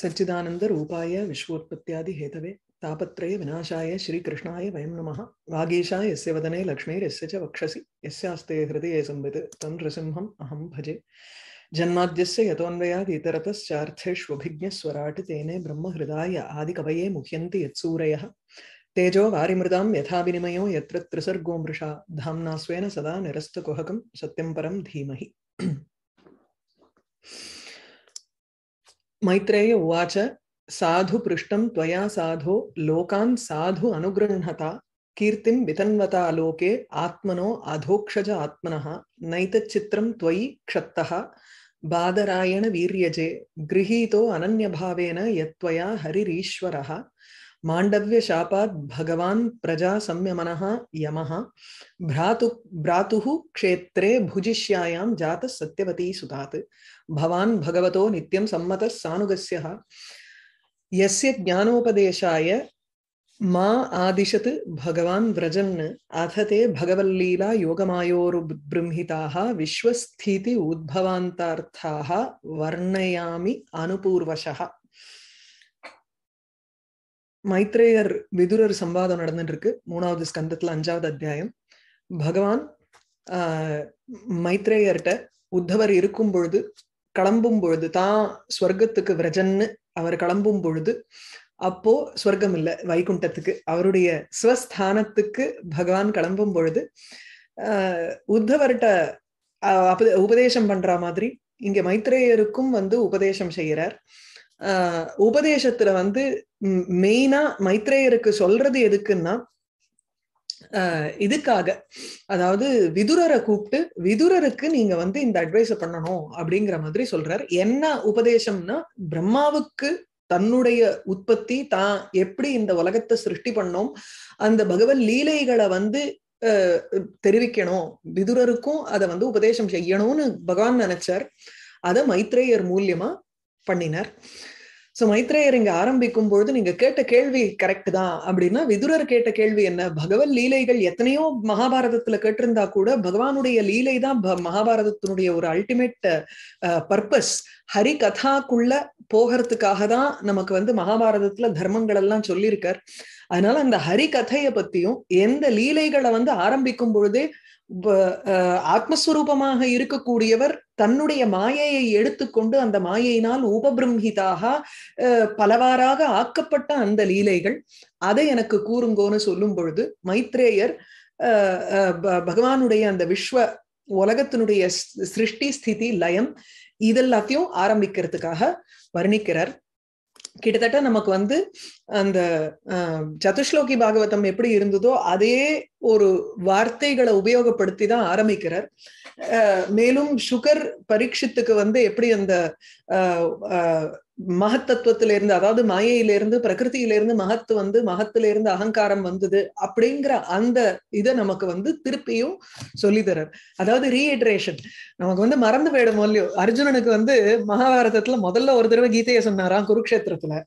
सच्चिदानंद रूपाय विश्वोत्पत्त्यादि सच्चिदानन्दरूपाय विश्वोत्पत्त्यादिहेतवे तापत्रयविनाशाय श्रीकृष्णाय वयं नमः वागीशाय यस्य वदने लक्ष्मीरस्य च वक्षसि यस्यास्ते हृदये संवित् तं नृसिंहम् अहं भजे जन्माद्यस्य यतोऽन्वयादितरतश्चार्थेष्वभिज्ञस्वराट् तेने ब्रह्महृदाय आदिकवये मुह्यन्ति यत्सूरयः तेजो वारिमृदां यथा विनिमयो यत्र त्रिसर्गो मृषा धाम्ना स्वेन सदा निरस्तकुहकं सत्यं परं धीमहि मैत्रेय उवाच साधु पृष्ठं त्वया साधो लोकान् साधु अनुगृह्णता कीर्तिं वितन्वता लोके आत्मनो अधोक्षज आत्मनः नैतच्चित्रं त्वयि क्षत्तः बादरायणवीर्यजे गृहीतो अनन्यभावेन यत्त्वया हरिरीश्वरः माण्डव्यशापात् भगवान् प्रजासंयमनः यमः भ्रातु भ्रातुः क्षेत्रे भुजिष्यायां जातः सत्यवती सुतात् பவான் பகவதோ நித்தியம் சம்மத சானுகசியா எஸ்ய ஜானோபதேசாய மா ஆதிஷத்து பகவான் விரஜன் அததே பகவல்லீலா யோகமாயோருபிரும்ஹிதாக விஸ்வஸ்திதி உத்பவாந்தார்த்தாக வர்ணயாமி அனுபூர்வசா மைத்ரேயர் விதுரர் சம்பாதம் நடந்துட்டு இருக்கு மூணாவது ஸ்கந்தத்துல அஞ்சாவது அத்தியாயம் பகவான் மைத்ரேயர்கிட்ட உத்தவர் இருக்கும் பொழுது கிளம்பும் பொழுது தான் ஸ்வர்க்கத்துக்கு விரஜன்னு அவர் கிளம்பும் பொழுது அப்போ ஸ்வர்க்கம் இல்லை வைகுண்டத்துக்கு அவருடைய ஸ்வஸ்தானத்துக்கு பகவான் கிளம்பும் பொழுது உத்தவர்கிட்ட உபதேசம் பண்ற மாதிரி இங்க மைத்ரேயருக்கும் வந்து உபதேசம் செய்யறார் உபதேசத்துல வந்து மெயினா மைத்ரேயருக்கு சொல்றது எதுக்குன்னா இதுக்காக அதாவது விதுரரை கூப்பிட்டு விதுரருக்கு நீங்க வந்து இந்த அட்வைஸ பண்ணணும் அப்படிங்கிற மாதிரி சொல்றாரு என்ன உபதேசம்னா பிரம்மாவுக்கு தன்னுடைய உற்பத்தி தான் எப்படி இந்த உலகத்தை சிருஷ்டி பண்ணோம் அந்த பகவத் லீலைகளை வந்து தெரிவிக்கணும் விதுரருக்கும் அதை வந்து உபதேசம் செய்யணும்னு பகவான் நினைச்சார் அதை மைத்ரேயர் மூலியமா பண்ணினார் சோ மைத்ரேயர் இங்க ஆரம்பிக்கும் பொழுது நீங்க கேட்ட கேள்வி கரெக்ட் தான் அப்படின்னா விதுரர் கேட்ட கேள்வி என்ன பகவத் லீலைகள் எத்தனையோ மகாபாரதத்துல கேட்டிருந்தா கூட பகவானுடைய லீலை தான் மகாபாரதத்தினுடைய ஒரு அல்டிமேட் பர்பஸ் ஹரி கதாக்குள்ள போகிறதுக்காக தான் நமக்கு வந்து மகாபாரதத்துல தர்மங்கள் எல்லாம் சொல்லியிருக்கார் அதனால அந்த ஹரி கதையை பத்தியும் எந்த லீலைகளை வந்து ஆரம்பிக்கும் பொழுதே ஆத்மஸ்வரூபமாக இருக்கக்கூடியவர் தன்னுடைய மாயையை எடுத்துக்கொண்டு அந்த மாயையினால் உபபிரம்ஹிதாக பலவாறாக ஆக்கப்பட்ட அந்த லீலைகள் அதை எனக்கு கூறுங்கோன்னு சொல்லும் பொழுது மைத்ரேயர் பகவானுடைய அந்த விஸ்வ உலகத்தினுடைய சிருஷ்டி ஸ்திதி லயம் இதெல்லாத்தையும் ஆரம்பிக்கிறதுக்காக வர்ணிக்கிறார் கிட்டத்தட்ட நமக்கு வந்து அந்த சதுஷ்லோகி பாகவதம் எப்படி இருந்ததோ அதே ஒரு வார்த்தைகளை உபயோகப்படுத்தி தான் ஆரம்பிக்கிறார் மேலும் சுகர் பரீட்சத்துக்கு வந்து எப்படி அந்த மகத்தத்துவத்திலிருந்து அதாவது மாயையிலிருந்து பிரகிருத்தியிலிருந்து மகத்து வந்து மகத்திலிருந்து அகங்காரம் வந்தது அப்படிங்கிற அந்த இதை நமக்கு வந்து திருப்பியும் சொல்லி தரார் அதாவது ரீஹைட்ரேஷன் நமக்கு வந்து மறந்து போயிடும் இல்லையோ அர்ஜுனனுக்கு வந்து மகாபாரதத்துல முதல்ல ஒரு தடவை கீதையை சொன்னாராம் குருக்ஷேத்திரத்துல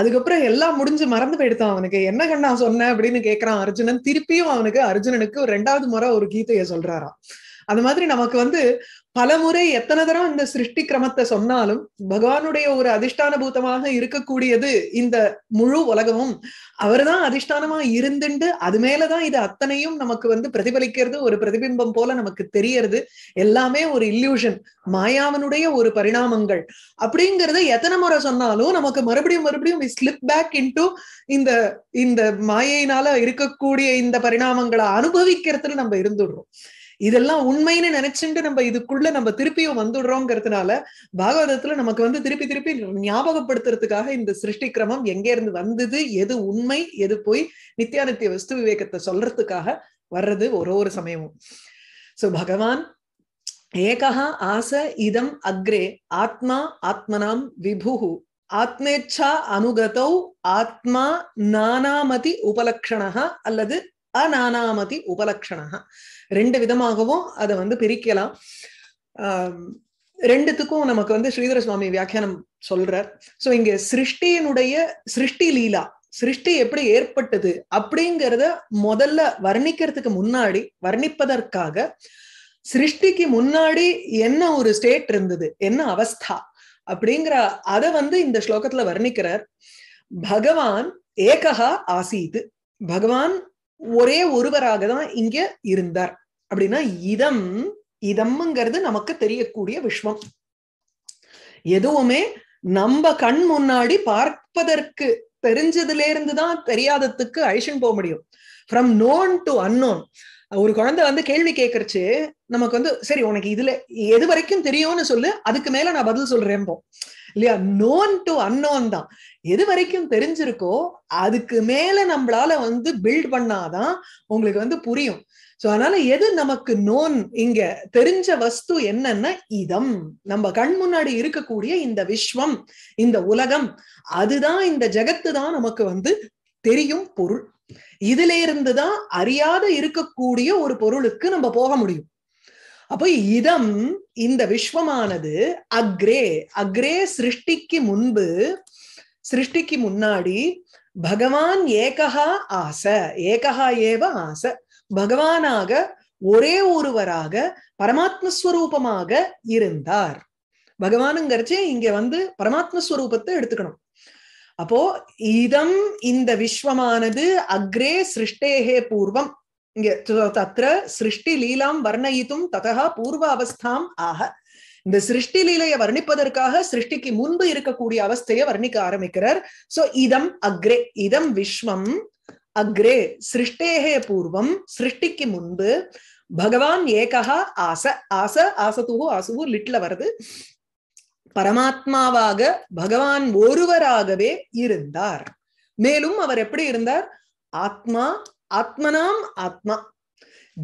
அதுக்கப்புறம் எல்லாம் முடிஞ்சு மறந்து போயிடுத்தான் அவனுக்கு என்ன கண்ணா சொன்ன அப்படின்னு கேட்கிறான் அர்ஜுனன் திருப்பியும் அவனுக்கு அர்ஜுனனுக்கு ரெண்டாவது முறை ஒரு கீதையை சொல்றாராம் அந்த மாதிரி நமக்கு வந்து பலமுறை எத்தனை தரம் இந்த சிருஷ்டி கிரமத்தை சொன்னாலும் பகவானுடைய ஒரு அதிஷ்டான பூதமாக இருக்கக்கூடியது இந்த முழு உலகமும் அவர்தான் அதிஷ்டானமா இருந்துண்டு அது மேலதான் இது அத்தனையும் நமக்கு வந்து பிரதிபலிக்கிறது ஒரு பிரதிபிம்பம் போல நமக்கு தெரியறது எல்லாமே ஒரு இல்யூஷன் மாயாவனுடைய ஒரு பரிணாமங்கள் அப்படிங்கறத எத்தனை முறை சொன்னாலும் நமக்கு மறுபடியும் மறுபடியும் ஸ்லிப் பேக் இன்டு இந்த இந்த மாயையினால இருக்கக்கூடிய இந்த பரிணாமங்களை அனுபவிக்கிறதுல நம்ம இருந்துடுறோம் இதெல்லாம் உண்மைன்னு நினைச்சுட்டு நம்ம இதுக்குள்ள நம்ம திருப்பியும் வந்துடுறோங்கிறதுனால பாகவதத்துல நமக்கு வந்து திருப்பி திருப்பி ஞாபகப்படுத்துறதுக்காக இந்த சிருஷ்டி கிரமம் எங்க இருந்து வந்தது எது உண்மை எது போய் நித்யானித்திய வஸ்து விவேகத்தை சொல்றதுக்காக வர்றது ஒரு ஒரு சமயமும் சோ பகவான் ஏகா ஆச இதம் அக்ரே ஆத்மா ஆத்மனாம் விபுகு ஆத்மேச்சா அனுகதௌ ஆத்மா நானாமதி உபலக்ஷணா அல்லது அநானாமதி உபலக்ஷணா ரெண்டு விதமாகவும் அதை வந்து பிரிக்கலாம் ரெண்டுத்துக்கும் நமக்கு வந்து ஸ்ரீதர சுவாமி வியாக்கியானம் சொல்றார் ஸோ இங்க சிருஷ்டியினுடைய சிருஷ்டி லீலா சிருஷ்டி எப்படி ஏற்பட்டது அப்படிங்கிறத முதல்ல வர்ணிக்கிறதுக்கு முன்னாடி வர்ணிப்பதற்காக சிருஷ்டிக்கு முன்னாடி என்ன ஒரு ஸ்டேட் இருந்தது என்ன அவஸ்தா அப்படிங்கிற அதை வந்து இந்த ஸ்லோகத்துல வர்ணிக்கிறார் பகவான் ஏகா ஆசீத் பகவான் ஒரே ஒருவராக தான் இங்க இருந்தார் அப்படின்னா இதம் இதம்ங்கிறது நமக்கு தெரியக்கூடிய விஷ்வம் எதுவுமே நம்ம கண் முன்னாடி பார்ப்பதற்கு தெரிஞ்சதுல இருந்துதான் தெரியாததுக்கு அழிச்சுன்னு போக முடியும் ஃப்ரம் நோன் டு அன்னோன் ஒரு குழந்தை வந்து கேள்வி கேட்கறச்சு நமக்கு வந்து சரி உனக்கு இதுல எது வரைக்கும் தெரியும்னு சொல்லு அதுக்கு மேல நான் பதில் சொல்றேன் இல்லையா நோன் டு அன்னோன் தான் எது வரைக்கும் தெரிஞ்சிருக்கோ அதுக்கு மேல நம்மளால வந்து பில்ட் பண்ணாதான் உங்களுக்கு வந்து புரியும் சோ அதனால எது நமக்கு நோன் இங்க தெரிஞ்ச வஸ்து என்னன்னா இதம் நம்ம கண் முன்னாடி இருக்கக்கூடிய இந்த விஸ்வம் இந்த உலகம் அதுதான் இந்த ஜெகத்து தான் நமக்கு வந்து தெரியும் பொருள் இதுல இருந்துதான் அறியாத இருக்கக்கூடிய ஒரு பொருளுக்கு நம்ம போக முடியும் அப்போ இதம் இந்த விஸ்வமானது அக்ரே அக்ரே சிருஷ்டிக்கு முன்பு சிருஷ்டிக்கு முன்னாடி பகவான் ஏகா ஆச ஏகா ஏவ ஆச பகவானாக ஒரே ஒருவராக பரமாத்மஸ்வரூபமாக இருந்தார் பகவானுங்கிறச்சே இங்க வந்து பரமாத்மஸ்வரூபத்தை எடுத்துக்கணும் அப்போ இதம் இந்த விஸ்வமானது அக்ரே சிருஷ்டேகே பூர்வம் இங்க தத்திர சிருஷ்டி லீலாம் வர்ணயித்தும் ததா பூர்வ அவஸ்தாம் ஆக இந்த சிருஷ்டி லீலையை வர்ணிப்பதற்காக சிருஷ்டிக்கு முன்பு இருக்கக்கூடிய அவஸ்தையை வர்ணிக்க ஆரம்பிக்கிறார் சோ இதம் அக்ரே இதம் விஸ்வம் அக்ரே சிருஷ்டேகே பூர்வம் சிருஷ்டிக்கு முன்பு பகவான் ஏகா ஆச ஆச ஆசத்துகு ஆசுகு லிட்ல வருது பரமாத்மாவாக பகவான் ஒருவராகவே இருந்தார் மேலும் அவர் எப்படி இருந்தார் ஆத்மா ஆத்மனாம் ஆத்மா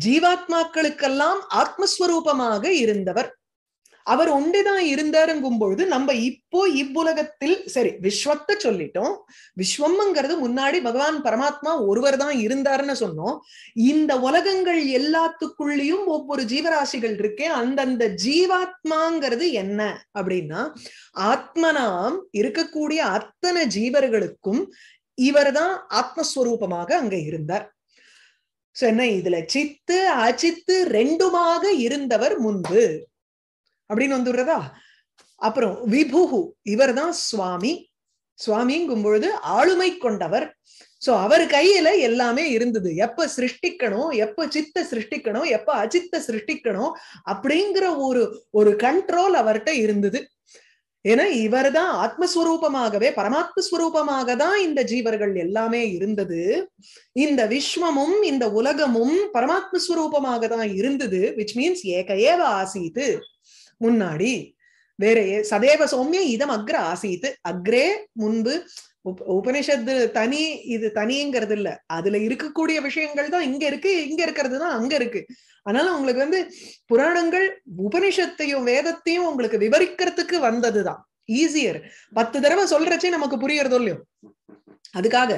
ஜீவாத்மாக்களுக்கெல்லாம் ஆத்மஸ்வரூபமாக இருந்தவர் அவர் ஒன்றேதான் இருந்தாருங்கும் பொழுது நம்ம இப்போ இவ்வுலகத்தில் சரி விஸ்வத்தை சொல்லிட்டோம் விஸ்வம்ங்கிறது முன்னாடி பகவான் பரமாத்மா ஒருவர் தான் இருந்தாருன்னு சொன்னோம் இந்த உலகங்கள் எல்லாத்துக்குள்ளேயும் ஒவ்வொரு ஜீவராசிகள் இருக்கே அந்தந்த ஜீவாத்மாங்கிறது என்ன அப்படின்னா ஆத்மனாம் இருக்கக்கூடிய அத்தனை ஜீவர்களுக்கும் இவர் தான் ஆத்மஸ்வரூபமாக அங்க இருந்தார் சென்னை இதுல சித்து அச்சித்து ரெண்டுமாக இருந்தவர் முன்பு அப்படின்னு வந்துடுறதா அப்புறம் விபுகு இவர் தான் சுவாமி சுவாமிங்கும் பொழுது ஆளுமை கொண்டவர் சோ அவர் கையில எல்லாமே இருந்தது எப்ப சிருஷ்டிக்கணும் எப்ப சித்த சிருஷ்டிக்கணும் எப்ப அஜித்த சிருஷ்டிக்கணும் அப்படிங்கிற ஒரு ஒரு கண்ட்ரோல் அவர்கிட்ட இருந்தது ஏன்னா இவர் தான் ஆத்மஸ்வரூபமாகவே பரமாத்ம தான் இந்த ஜீவர்கள் எல்லாமே இருந்தது இந்த விஸ்வமும் இந்த உலகமும் பரமாத்ம தான் இருந்தது விச் மீன்ஸ் ஏக ஏவ ஆசீத்து முன்னாடி வேற சதேவ சௌமிய இதம் அக்ர ஆசீத்து அக்ரே முன்பு உபனிஷத்து தனி இது தனிங்கிறது இல்ல அதுல இருக்கக்கூடிய விஷயங்கள் தான் இங்க இருக்கு இங்க இருக்கிறது தான் அங்க இருக்கு அதனால உங்களுக்கு வந்து புராணங்கள் உபனிஷத்தையும் வேதத்தையும் உங்களுக்கு விவரிக்கிறதுக்கு வந்ததுதான் ஈஸியர் பத்து தடவை சொல்றச்சே நமக்கு புரியறதோ இல்லையோ அதுக்காக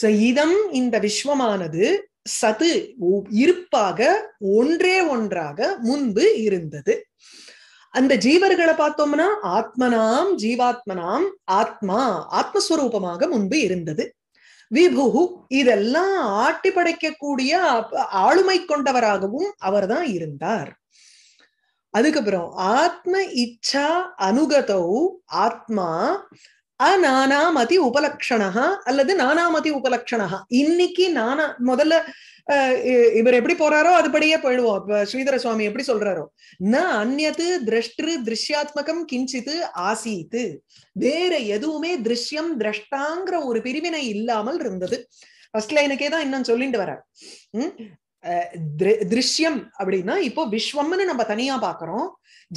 சோ இதம் இந்த விஸ்வமானது சது இருப்பாக ஒன்றே ஒன்றாக முன்பு இருந்தது அந்த ஜீவர்களை பார்த்தோம்னா ஆத்மனாம் ஜீவாத்மனாம் ஆத்மா ஆத்மஸ்வரூபமாக முன்பு இருந்தது விபுகு இதெல்லாம் ஆட்டி படைக்கக்கூடிய ஆளுமை கொண்டவராகவும் அவர்தான் இருந்தார் அதுக்கப்புறம் ஆத்ம இச்சா அனுகதௌ ஆத்மா அநானாமதி உபலக்ஷணா அல்லது நானாமதி உபலக்ஷணா இன்னைக்கு நானா முதல்ல இவர் எப்படி போறாரோ அதுபடியே போயிடுவோம் இப்ப ஸ்ரீதர சுவாமி எப்படி சொல்றாரோ ந அந்நது திரஷ்டு திருஷ்யாத்மகம் கிஞ்சித்து ஆசீத்து வேற எதுவுமே திருஷ்யம் திரஷ்டாங்கிற ஒரு பிரிவினை இல்லாமல் இருந்தது ஃபர்ஸ்ட் லைனுக்கே தான் இன்னும் சொல்லிட்டு வரார் திருஷ்யம் அப்படின்னா இப்போ விஸ்வம்னு நம்ம தனியா பாக்குறோம்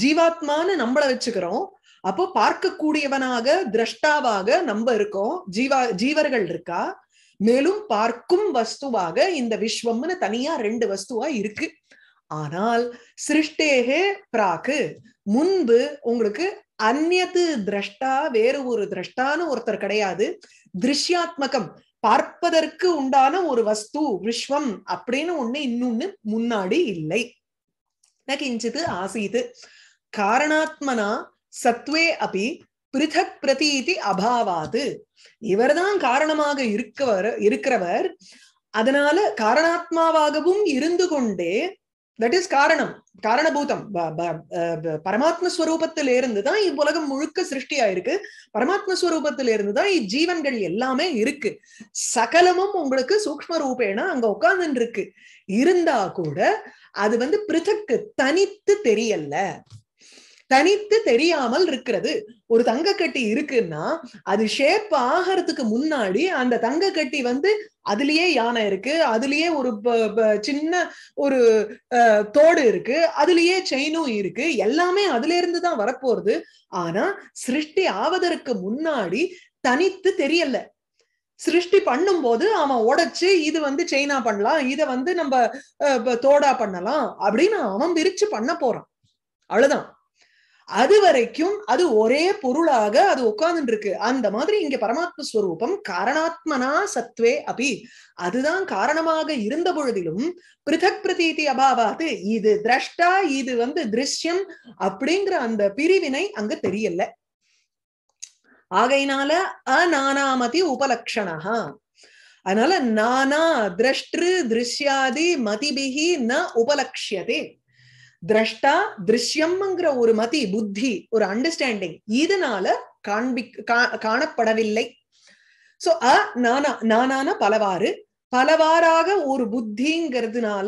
ஜீவாத்மான்னு நம்மளை வச்சுக்கிறோம் அப்போ பார்க்கக்கூடியவனாக திரஷ்டாவாக நம்ம இருக்கோம் ஜீவா ஜீவர்கள் இருக்கா மேலும் பார்க்கும் வஸ்துவாக இந்த விஸ்வம்னு தனியா ரெண்டு வஸ்துவா இருக்கு ஆனால் சிருஷ்டேகே பிராக்கு முன்பு உங்களுக்கு அந்நது திரஷ்டா வேறு ஒரு திரஷ்டான்னு ஒருத்தர் கிடையாது திருஷ்யாத்மகம் பார்ப்பதற்கு உண்டான ஒரு வஸ்து விஸ்வம் அப்படின்னு ஒண்ணு இன்னொன்னு முன்னாடி இல்லை கிஞ்சிது கிஞ்சித்து ஆசீது காரணாத்மனா சத்வே அபி பிருதக் பிரதீதி அபாவாது இவர்தான் காரணமாக இருக்கவர் இருக்கிறவர் அதனால காரணாத்மாவாகவும் இருந்து கொண்டே தட் இஸ் காரணம் காரணபூதம் பரமாத்ம ஸ்வரூபத்தில இருந்துதான் இவ்வுலகம் முழுக்க சிருஷ்டியா இருக்கு பரமாத்ம ஸ்வரூபத்தில இருந்துதான் இஜீவன்கள் எல்லாமே இருக்கு சகலமும் உங்களுக்கு சூக்ம ரூபேனா அங்க உட்கார்ந்து இருக்கு இருந்தா கூட அது வந்து பிரிதக்கு தனித்து தெரியல தனித்து தெரியாமல் இருக்கிறது ஒரு தங்க கட்டி இருக்குன்னா அது ஷேப் ஆகிறதுக்கு முன்னாடி அந்த தங்க கட்டி வந்து அதுலயே யானை இருக்கு அதுலயே ஒரு சின்ன ஒரு தோடு இருக்கு அதுலயே செயினும் இருக்கு எல்லாமே அதுல இருந்து தான் வரப்போறது ஆனா சிருஷ்டி ஆவதற்கு முன்னாடி தனித்து தெரியல சிருஷ்டி பண்ணும் போது அவன் உடைச்சு இது வந்து செயினா பண்ணலாம் இதை வந்து நம்ம தோடா பண்ணலாம் அப்படின்னு அவன் பிரிச்சு பண்ண போறான் அவ்வளவுதான் அது வரைக்கும் அது ஒரே பொருளாக அது உட்கார்ந்துருக்கு இருக்கு அந்த மாதிரி இங்க பரமாத்ம ஸ்வரூபம் காரணாத்மனா சத்வே அபி அதுதான் காரணமாக இருந்த பொழுதிலும் பிருதக் பிரதீதி அபாவாது இது திரஷ்டா இது வந்து திருஷ்யம் அப்படிங்கிற அந்த பிரிவினை அங்க தெரியல ஆகையினால அநானாமதி உபலக்ஷணா அதனால நானா திரஷ்டு திருஷ்யாதி மதிபிகி ந உபலக்ஷியதே திரஷ்டா திருஷ்யம்ங்கிற ஒரு மதி புத்தி ஒரு அண்டர்ஸ்டாண்டிங் இதனால காண்பி காணப்படவில்லை சோ அ நானா நானான பலவாறு பலவாறாக ஒரு புத்திங்கிறதுனால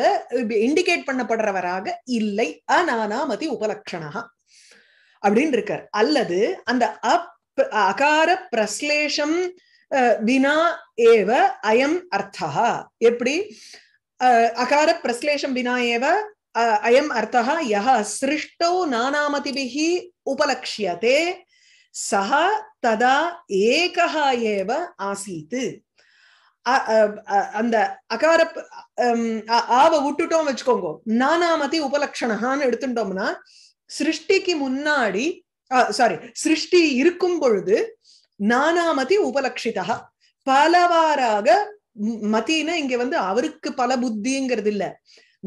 இண்டிகேட் பண்ணப்படுறவராக இல்லை அ நானா மதி உபலக்ஷணா அப்படின்னு இருக்கார் அல்லது அந்த அப் அகார பிரஸ்லேஷம் வினா ஏவ அயம் அர்த்தா எப்படி அகார பிரஸ்லேஷம் வினா ஏவ அயம் अर्थः यः சிருஷ்டோ नानामतिभिः உபலக்ஷியதே सः ததா एकः ஏவ ஆசீத் அந்த அகார ஆவ விட்டுட்டோம் வச்சுக்கோங்க நானாமதி உபலக்ஷணகான்னு எடுத்துட்டோம்னா சிருஷ்டிக்கு முன்னாடி சாரி சிருஷ்டி இருக்கும் பொழுது நானாமதி உபலக்ஷிதா பலவாறாக மத்தின இங்க வந்து அவருக்கு பல புத்திங்கிறது இல்லை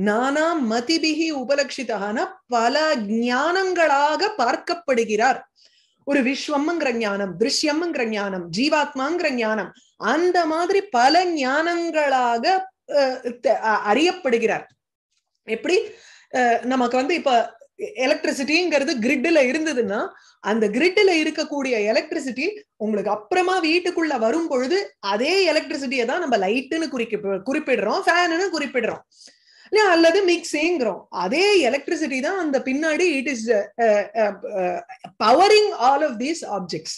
நானா மதிபிகி உபலட்சிதான பல ஞானங்களாக பார்க்கப்படுகிறார் ஒரு விஸ்வம்ங்கிற ஞானம் திருஷ்யம்ங்கிற ஞானம் ஜீவாத்மாங்கிற ஞானம் அந்த மாதிரி பல ஞானங்களாக அறியப்படுகிறார் எப்படி நமக்கு வந்து இப்ப எலக்ட்ரிசிட்டிங்கிறது கிரிட்ல இருந்ததுன்னா அந்த கிரிட்ல இருக்கக்கூடிய எலக்ட்ரிசிட்டி உங்களுக்கு அப்புறமா வீட்டுக்குள்ள வரும் பொழுது அதே எலக்ட்ரிசிட்டியை தான் நம்ம லைட்டுன்னு குறிக்க குறிப்பிடுறோம் ஃபேனுன்னு குறிப்பிடுறோம் அல்லது மிக்ஸிங்கிறோம் அதே எலக்ட்ரிசிட்டி தான் அந்த பின்னாடி it is powering all of these objects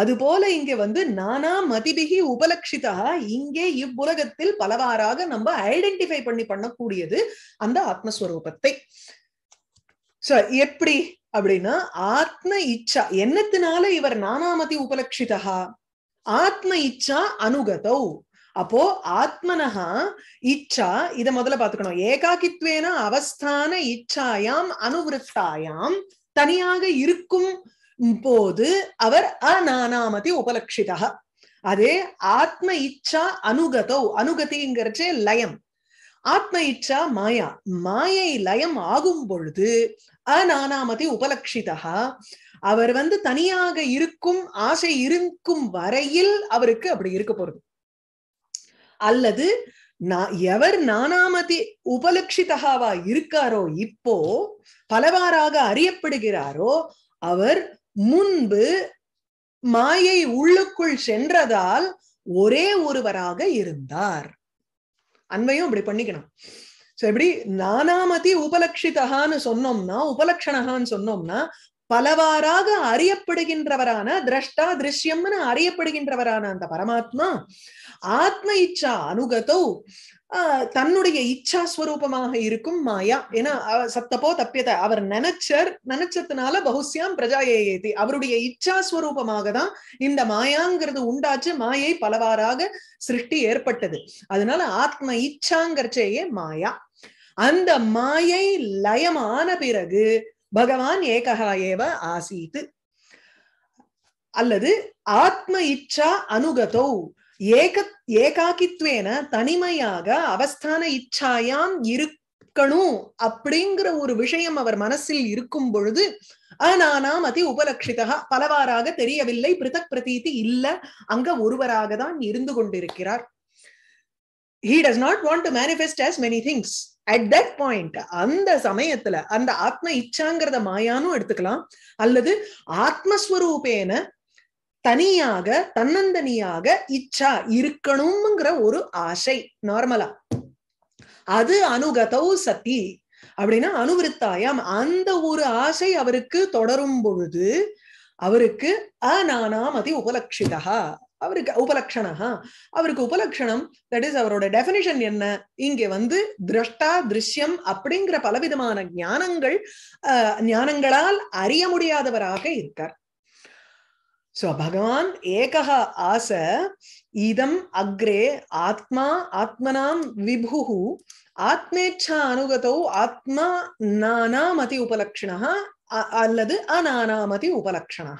அது போல இங்க வந்து நானா மதிபிகி உபலட்சிதா இங்கே இவ்வுலகத்தில் பலவாறாக நம்ம ஐடென்டிஃபை பண்ணி பண்ணக்கூடியது அந்த ஆத்மஸ்வரூபத்தை சோ எப்படி அப்படின்னா ஆத்ம இச்சா என்னத்தினால இவர் நானாமதி உபலட்சிதா ஆத்ம இச்சா அனுகதௌ அப்போ ஆத்மனஹா இச்சா இத முதல்ல பாத்துக்கணும் ஏகாக்கித்வேன அவஸ்தான இச்சாயாம் அனுவிருத்தாயாம் தனியாக இருக்கும் போது அவர் அநானாமதி உபலட்சிதா அதே ஆத்ம இச்சா அனுகதோ அனுகதிங்கிறச்சே லயம் ஆத்ம இச்சா மாயா மாயை லயம் ஆகும் பொழுது அநானாமதி உபலட்சிதா அவர் வந்து தனியாக இருக்கும் ஆசை இருக்கும் வரையில் அவருக்கு அப்படி இருக்க போறது அல்லது எவர் நானாமதி உபலட்சிதகாவா இருக்காரோ இப்போ பலவாறாக அறியப்படுகிறாரோ அவர் முன்பு மாயை உள்ளுக்குள் சென்றதால் ஒரே ஒருவராக இருந்தார் அன்பையும் இப்படி பண்ணிக்கணும் எப்படி நானாமதி உபலட்சிதகான்னு சொன்னோம்னா உபலட்சணகான்னு சொன்னோம்னா பலவாறாக அறியப்படுகின்றவரான திரஷ்டா திருஷ்யம்னு அறியப்படுகின்றவரான அந்த பரமாத்மா ஆத்ம இச்சா அனுகதோ தன்னுடைய இச்சா ஸ்வரூபமாக இருக்கும் மாயா ஏன்னா சத்தப்போ தப்பியத அவர் நினைச்சர் நினைச்சதுனால பகுசியாம் பிரஜாயேதி அவருடைய இச்சா ஸ்வரூபமாக தான் இந்த மாயாங்கிறது உண்டாச்சு மாயை பலவாறாக சிருஷ்டி ஏற்பட்டது அதனால ஆத்ம இச்சாங்கிறச்சேயே மாயா அந்த மாயை லயமான பிறகு பகவான் ஏகா ஏவ ஆசீத் அல்லது ஆத்ம இச்சா அனுகதோ ஏக ஏகாக்கித்வேன தனிமையாக அவஸ்தான இச்சாயாம் இருக்கணும் அப்படிங்கிற ஒரு விஷயம் அவர் மனசில் இருக்கும் பொழுது அநானாம் அதி உபலட்சிதா பலவாறாக தெரியவில்லை பிரிதக் பிரதீதி இல்ல அங்க ஒருவராக தான் இருந்து கொண்டிருக்கிறார் he does not want to manifest as many things at that point அந்த சமயத்துல அந்த ஆத்ம இச்சாங்கிறத மாயானும் எடுத்துக்கலாம் அல்லது ஆத்மஸ்வரூபேன தனியாக தன்னந்தனியாக இச்சா இருக்கணும்ங்கிற ஒரு ஆசை நார்மலா அது அனுகதௌ சதி அப்படின்னா அனுவிருத்தாயாம் அந்த ஒரு ஆசை அவருக்கு தொடரும் பொழுது அவருக்கு அநானாமதி உபலட்சிதா அவருக்கு உபலக்ஷணா அவருக்கு உபலக்ஷணம் தட் இஸ் அவரோட டெபினிஷன் என்ன இங்கே வந்து திரஷ்டா திருஷ்யம் அப்படிங்கிற பலவிதமான ஞானங்கள் ஞானங்களால் அறிய முடியாதவராக இருக்கார் சோ பகவான் ஏகா ஆச இதம் அக்ரே ஆத்மா ஆத்மனாம் விபுகு ஆத்மேச்சா அனுகதோ ஆத்மா நானாமதி உபலக்ஷணா அல்லது அநானாமதி உபலக்ஷணா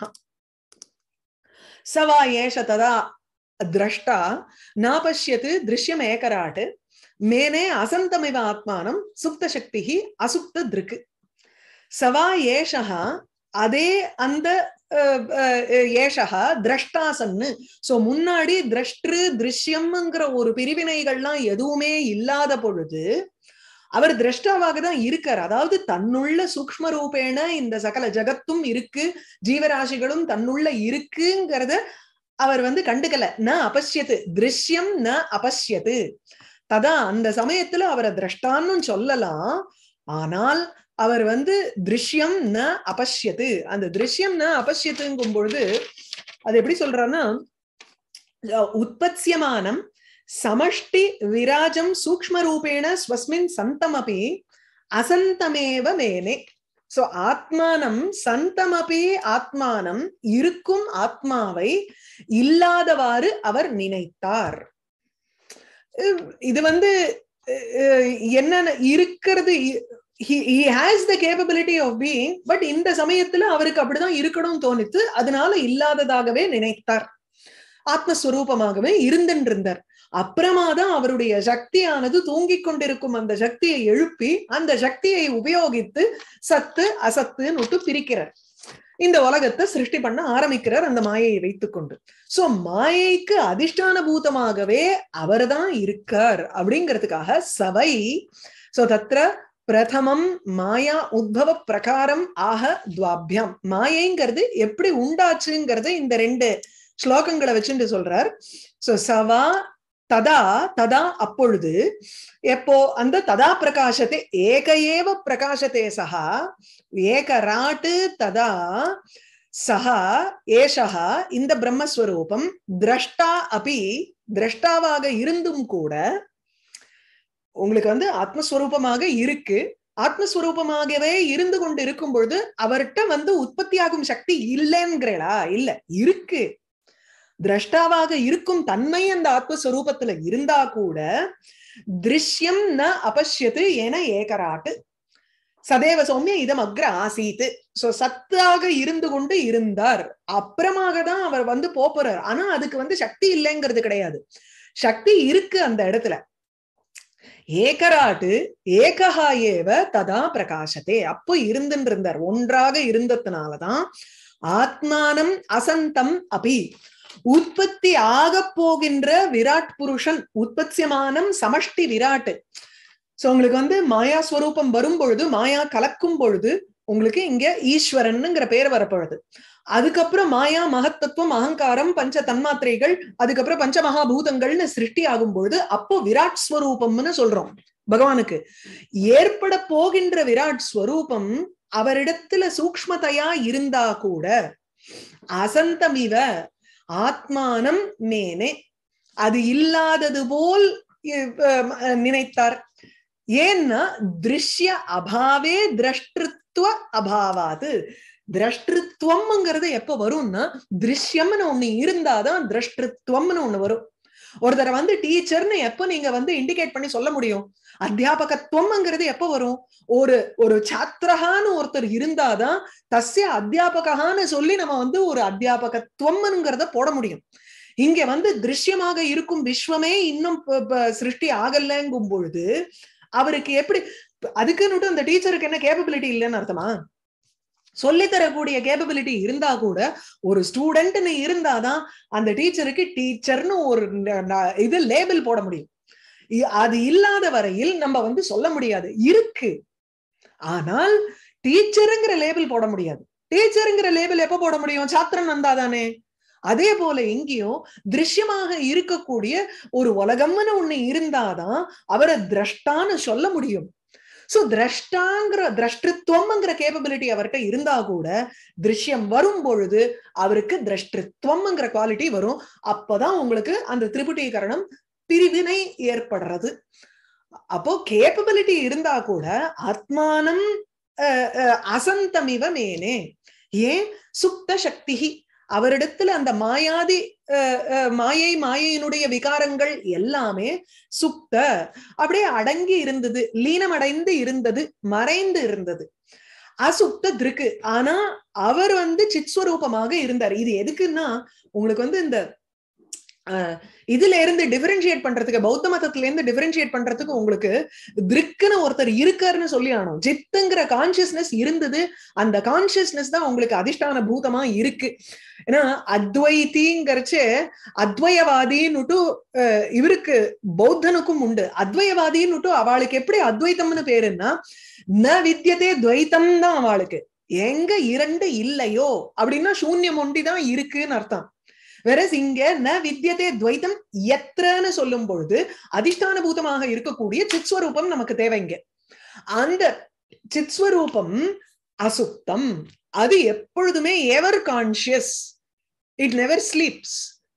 சவா ஏஷ ததா திரஷ்டா நாபஷ்யத்து திருஷ்யம் ஏகராட் மேனே அசந்தமிவ ஆத்மானம் சுப்த சக்தி அசுப்த திருக்கு சவா ஏஷா அதே அந்த ஏஷா திரஷ்டா சன்னு சோ முன்னாடி திரஷ்டு திருஷ்யம்ங்கிற ஒரு பிரிவினைகள்லாம் எதுவுமே இல்லாத பொழுது அவர் திரஷ்டாவாக தான் இருக்கார் அதாவது தன்னுள்ள சூக்ம ரூபேன இந்த சகல ஜகத்தும் இருக்கு ஜீவராசிகளும் தன்னுள்ள இருக்குங்கிறத அவர் வந்து கண்டுக்கல ந அபஷ்யத்து திருஷ்யம் ந அபஷ்யத்து ததா அந்த சமயத்துல அவரை திரஷ்டான்னு சொல்லலாம் ஆனால் அவர் வந்து திருஷ்யம் ந அபஷ்யத்து அந்த திருஷ்யம் ந அபஷ்யத்துங்கும் பொழுது அது எப்படி சொல்றான்னா உற்பத்தியமானம் சமஷ்டி விராஜம் విరాజం సూక్ష్మరూపేణ స్వస్మిన్ సంతమపి అసంతమేవ మేనే சோ ஆத்மானம் சந்தமபி ஆத்மானம் இருக்கும் ஆத்மாவை இல்லாதவாறு அவர் நினைத்தார் இது வந்து என்ன இருக்கிறது has the capability of being but இந்த சமயத்துல அவருக்கு அப்படிதான் இருக்கணும்னு தோணித்து அதனால இல்லாததாகவே நினைத்தார் ஆத்மஸ்வரூபமாகவே இருந்துட்டு இருந்தார் அப்புறமா தான் அவருடைய சக்தியானது தூங்கிக் கொண்டிருக்கும் அந்த சக்தியை எழுப்பி அந்த சக்தியை உபயோகித்து சத்து அசத்துன்னு பிரிக்கிறார் இந்த உலகத்தை சிருஷ்டி பண்ண ஆரம்பிக்கிறார் அந்த மாயையை வைத்துக்கொண்டு சோ மாயைக்கு அதிஷ்டான பூதமாகவே அவர்தான் இருக்கார் அப்படிங்கிறதுக்காக சபை சோ தத்திர பிரதமம் மாயா உத்பவ பிரகாரம் ஆக துவாபியம் மாயைங்கிறது எப்படி உண்டாச்சுங்கிறது இந்த ரெண்டு ஸ்லோகங்களை வச்சுட்டு சொல்றார் சோ சவா ததா ததா அப்பொழுது எப்போ அந்த ததா பிரகாசத்தை ஏக ஏவ பிரகாசத்தை சகா ஏகராட்டு ததா சகா ஏஷா இந்த பிரம்மஸ்வரூபம் திரஷ்டா அபி திரஷ்டாவாக இருந்தும் கூட உங்களுக்கு வந்து ஆத்மஸ்வரூபமாக இருக்கு ஆத்மஸ்வரூபமாகவே இருந்து கொண்டு இருக்கும் பொழுது அவர்கிட்ட வந்து உற்பத்தியாகும் சக்தி இல்லைங்கிறா இல்ல இருக்கு திரஷ்டாவாக இருக்கும் தன்மை அந்த ஆத்மஸ்வரூபத்துல இருந்தா கூட திருஷ்யம் ந அபஷ்யத்து என ஏகராட்டு சதேவ சௌமிய இதம் அக்ர ஆசீத்து சோ சத்தாக இருந்து கொண்டு இருந்தார் அப்புறமாக தான் அவர் வந்து போறார் ஆனா அதுக்கு வந்து சக்தி இல்லைங்கிறது கிடையாது சக்தி இருக்கு அந்த இடத்துல ஏகராட்டு ஏகஹா ஏவ ததா பிரகாசத்தே அப்போ இருந்துட்டு இருந்தார் ஒன்றாக இருந்ததுனாலதான் ஆத்மானம் அசந்தம் அபி உற்பத்தி ஆக போகின்ற விராட் புருஷன் உற்பத்தியமானம் சமஷ்டி விராட்டு சோ உங்களுக்கு வந்து மாயா ஸ்வரூபம் வரும் பொழுது மாயா கலக்கும் பொழுது உங்களுக்கு இங்க ஈஸ்வரன்ங்கிற பேர் வரப்பொழுது அதுக்கப்புறம் மாயா மகத்தத்துவம் அகங்காரம் பஞ்ச தன்மாத்திரைகள் அதுக்கப்புறம் பஞ்ச மகாபூதங்கள்னு சிருஷ்டி ஆகும் பொழுது அப்போ விராட் ஸ்வரூபம்னு சொல்றோம் பகவானுக்கு ஏற்பட போகின்ற விராட் ஸ்வரூபம் அவரிடத்துல சூக்மதையா இருந்தா கூட அசந்தமிவ ஆத்மானம் மேனே அது இல்லாதது போல் நினைத்தார் ஏன்னா திருஷ்ய அபாவே திரஷ்டிருத்துவ அபாவாது திரஷ்டிருத்துவம்ங்கிறது எப்ப வரும்னா திருஷ்யம்னு ஒண்ணு இருந்தாதான் திரஷ்டிருத்துவம்னு ஒண்ணு வரும் ஒருத்தரை வந்து டீச்சர்னு எப்போ நீங்க வந்து இண்டிகேட் பண்ணி சொல்ல முடியும் அத்தியாபகத்துவம்ங்கிறது எப்ப வரும் ஒரு ஒரு சாத்திரஹான்னு ஒருத்தர் இருந்தாதான் தஸ்ய அத்தியாபகான்னு சொல்லி நம்ம வந்து ஒரு அத்தியாபகத்துவம்ங்கிறத போட முடியும் இங்க வந்து திருஷ்யமாக இருக்கும் விஸ்வமே இன்னும் சிருஷ்டி ஆகலங்கும் பொழுது அவருக்கு எப்படி அதுக்குன்னு அந்த டீச்சருக்கு என்ன கேப்பபிலிட்டி இல்லைன்னு அர்த்தமா சொல்லித்தரக்கூடிய கேப்பபிலிட்டி இருந்தா கூட ஒரு ஸ்டூடெண்ட்னு இருந்தாதான் அந்த டீச்சருக்கு டீச்சர்னு ஒரு இது லேபிள் போட முடியும் அது இல்லாத வரையில் நம்ம வந்து சொல்ல முடியாது இருக்கு ஆனால் டீச்சருங்கிற லேபிள் போட முடியாது டீச்சருங்கிற லேபிள் எப்ப போட முடியும் சாத்திரன் வந்தாதானே அதே போல எங்கேயும் திருஷ்யமாக இருக்கக்கூடிய ஒரு உலகம்னு ஒண்ணு இருந்தாதான் அவரை திரஷ்டான்னு சொல்ல முடியும் சோ திரஷ்டாங்கிற திரஷ்டிருத்துவம்ங்கிற கேப்பபிலிட்டி அவர்கிட்ட இருந்தா கூட திருஷ்யம் வரும் பொழுது அவருக்கு திரஷ்டிருத்துவம்ங்கிற குவாலிட்டி வரும் அப்பதான் உங்களுக்கு அந்த திரிபுட்டீகரணம் பிரிவினை ஏற்படுறது அப்போ கேப்பபிலிட்டி இருந்தா கூட ஆத்மானம் அசந்தமிவ மேனே ஏன் சுப்த சக்தி அவரிடத்துல அந்த மாயாதி மாயை மாயையினுடைய விகாரங்கள் எல்லாமே சுப்த அப்படியே அடங்கி இருந்தது லீனமடைந்து இருந்தது மறைந்து இருந்தது அசுப்த திருக்கு ஆனா அவர் வந்து சித்ஸ்வரூபமாக இருந்தார் இது எதுக்குன்னா உங்களுக்கு வந்து இந்த இதுல இருந்து டிஃபரன்ஷியேட் பண்றதுக்கு பௌத்த மதத்துல இருந்து டிஃபரன்ஷியேட் பண்றதுக்கு உங்களுக்கு திருக்குன்னு ஒருத்தர் இருக்காருன்னு சொல்லி ஆனோம் ஜித்துங்கிற கான்சியஸ்னஸ் இருந்தது அந்த கான்சியஸ்னஸ் தான் உங்களுக்கு அதிர்ஷ்டான பூதமா இருக்கு ஏன்னா அத்வைத்திங்கிறச்சு அத்வயவாதின்னுட்டு இவருக்கு பௌத்தனுக்கும் உண்டு அத்வயவாதின்னுட்டு அவளுக்கு எப்படி அத்வைத்தம்னு பேருன்னா ந வித்தியதே துவைத்தம் தான் அவளுக்கு எங்க இரண்டு இல்லையோ அப்படின்னா சூன்யம் ஒண்டி தான் இருக்குன்னு அர்த்தம் வெரஸ் இங்க ந வித்தியதே துவைதம் எத்திரன்னு சொல்லும் பொழுது அதிஷ்டான பூதமாக இருக்கக்கூடிய சித்ஸ்வரூபம் நமக்கு தேவைங்க அந்த சித்ஸ்வரூபம் அசுத்தம் அது எப்பொழுதுமே ever conscious it never sleeps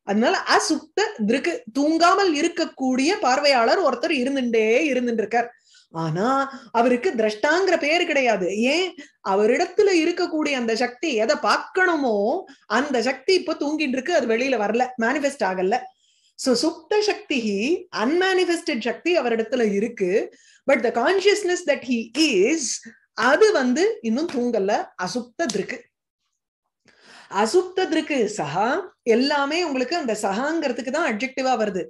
அதனால அசுத்த திருக்கு தூங்காமல் இருக்கக்கூடிய பார்வையாளர் ஒருத்தர் இருந்துட்டே இருந்துட்டு இருக்கார் ஆனா அவருக்கு திரஷ்டாங்கிற பேரு கிடையாது ஏன் அவரிடத்துல இருக்கக்கூடிய அந்த சக்தி எதை பார்க்கணுமோ அந்த சக்தி இப்ப தூங்கிட்டு இருக்கு அது வெளியில வரல மேனிஃபெஸ்ட் ஆகல சோ சுப்த சக்தி அன்மேனிஃபெஸ்டட் சக்தி அவரிடத்துல இருக்கு but the consciousness that he is அது வந்து இன்னும் தூங்கல்ல அசுப்த திருக்கு அசுப்த சஹா எல்லாமே உங்களுக்கு அந்த சஹாங்கிறதுக்கு தான் அப்ஜெக்டிவா வருது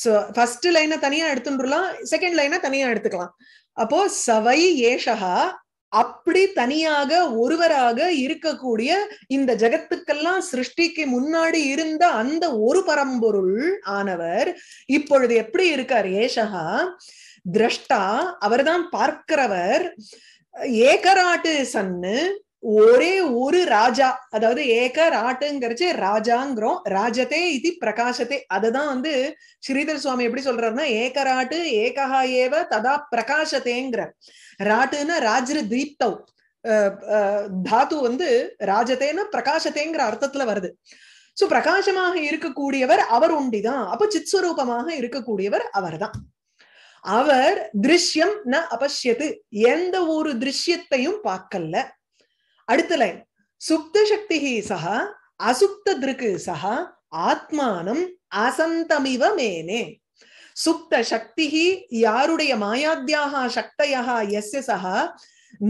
சோ ஃபர்ஸ்ட் லைனை தனியா எடுத்துட்டுலாம் செகண்ட் லைனை தனியா எடுத்துக்கலாம் அப்போ சவை ஏஷகா அப்படி தனியாக ஒருவராக இருக்கக்கூடிய இந்த ஜகத்துக்கெல்லாம் சிருஷ்டிக்கு முன்னாடி இருந்த அந்த ஒரு பரம்பொருள் ஆனவர் இப்பொழுது எப்படி இருக்கார் ஏஷகா திரஷ்டா அவர்தான் பார்க்கிறவர் ஏகராட்டு சன்னு ஒரே ஒரு ராஜா அதாவது ஏக ராட்டுங்கிறச்சு ராஜாங்கிறோம் ராஜதே இது பிரகாசத்தே அதுதான் வந்து ஸ்ரீதர் சுவாமி எப்படி சொல்றாருன்னா ஏக ராட்டு ஏகா ஏவ ததா பிரகாசத்தேங்கிற ராட்டுன்னா ராஜ்ரு தீப்தவ் தாத்து வந்து ராஜதேன்னு பிரகாசத்தேங்கிற அர்த்தத்துல வருது சோ பிரகாசமாக இருக்கக்கூடியவர் அவர் உண்டிதான் அப்ப சித்ஸ்வரூபமாக இருக்கக்கூடியவர் அவர்தான் அவர் திருஷ்யம் ந அபஷ்யத்து எந்த ஒரு திருஷ்யத்தையும் பார்க்கல அடுத்த லைன் சுப்த சக்தி சகா அசுப்த திருக்கு சகா ஆத்மானம் அசந்தமிவ மேனே சுப்த சக்தி யாருடைய மாயாத்தியாக சக்தையா எஸ் சகா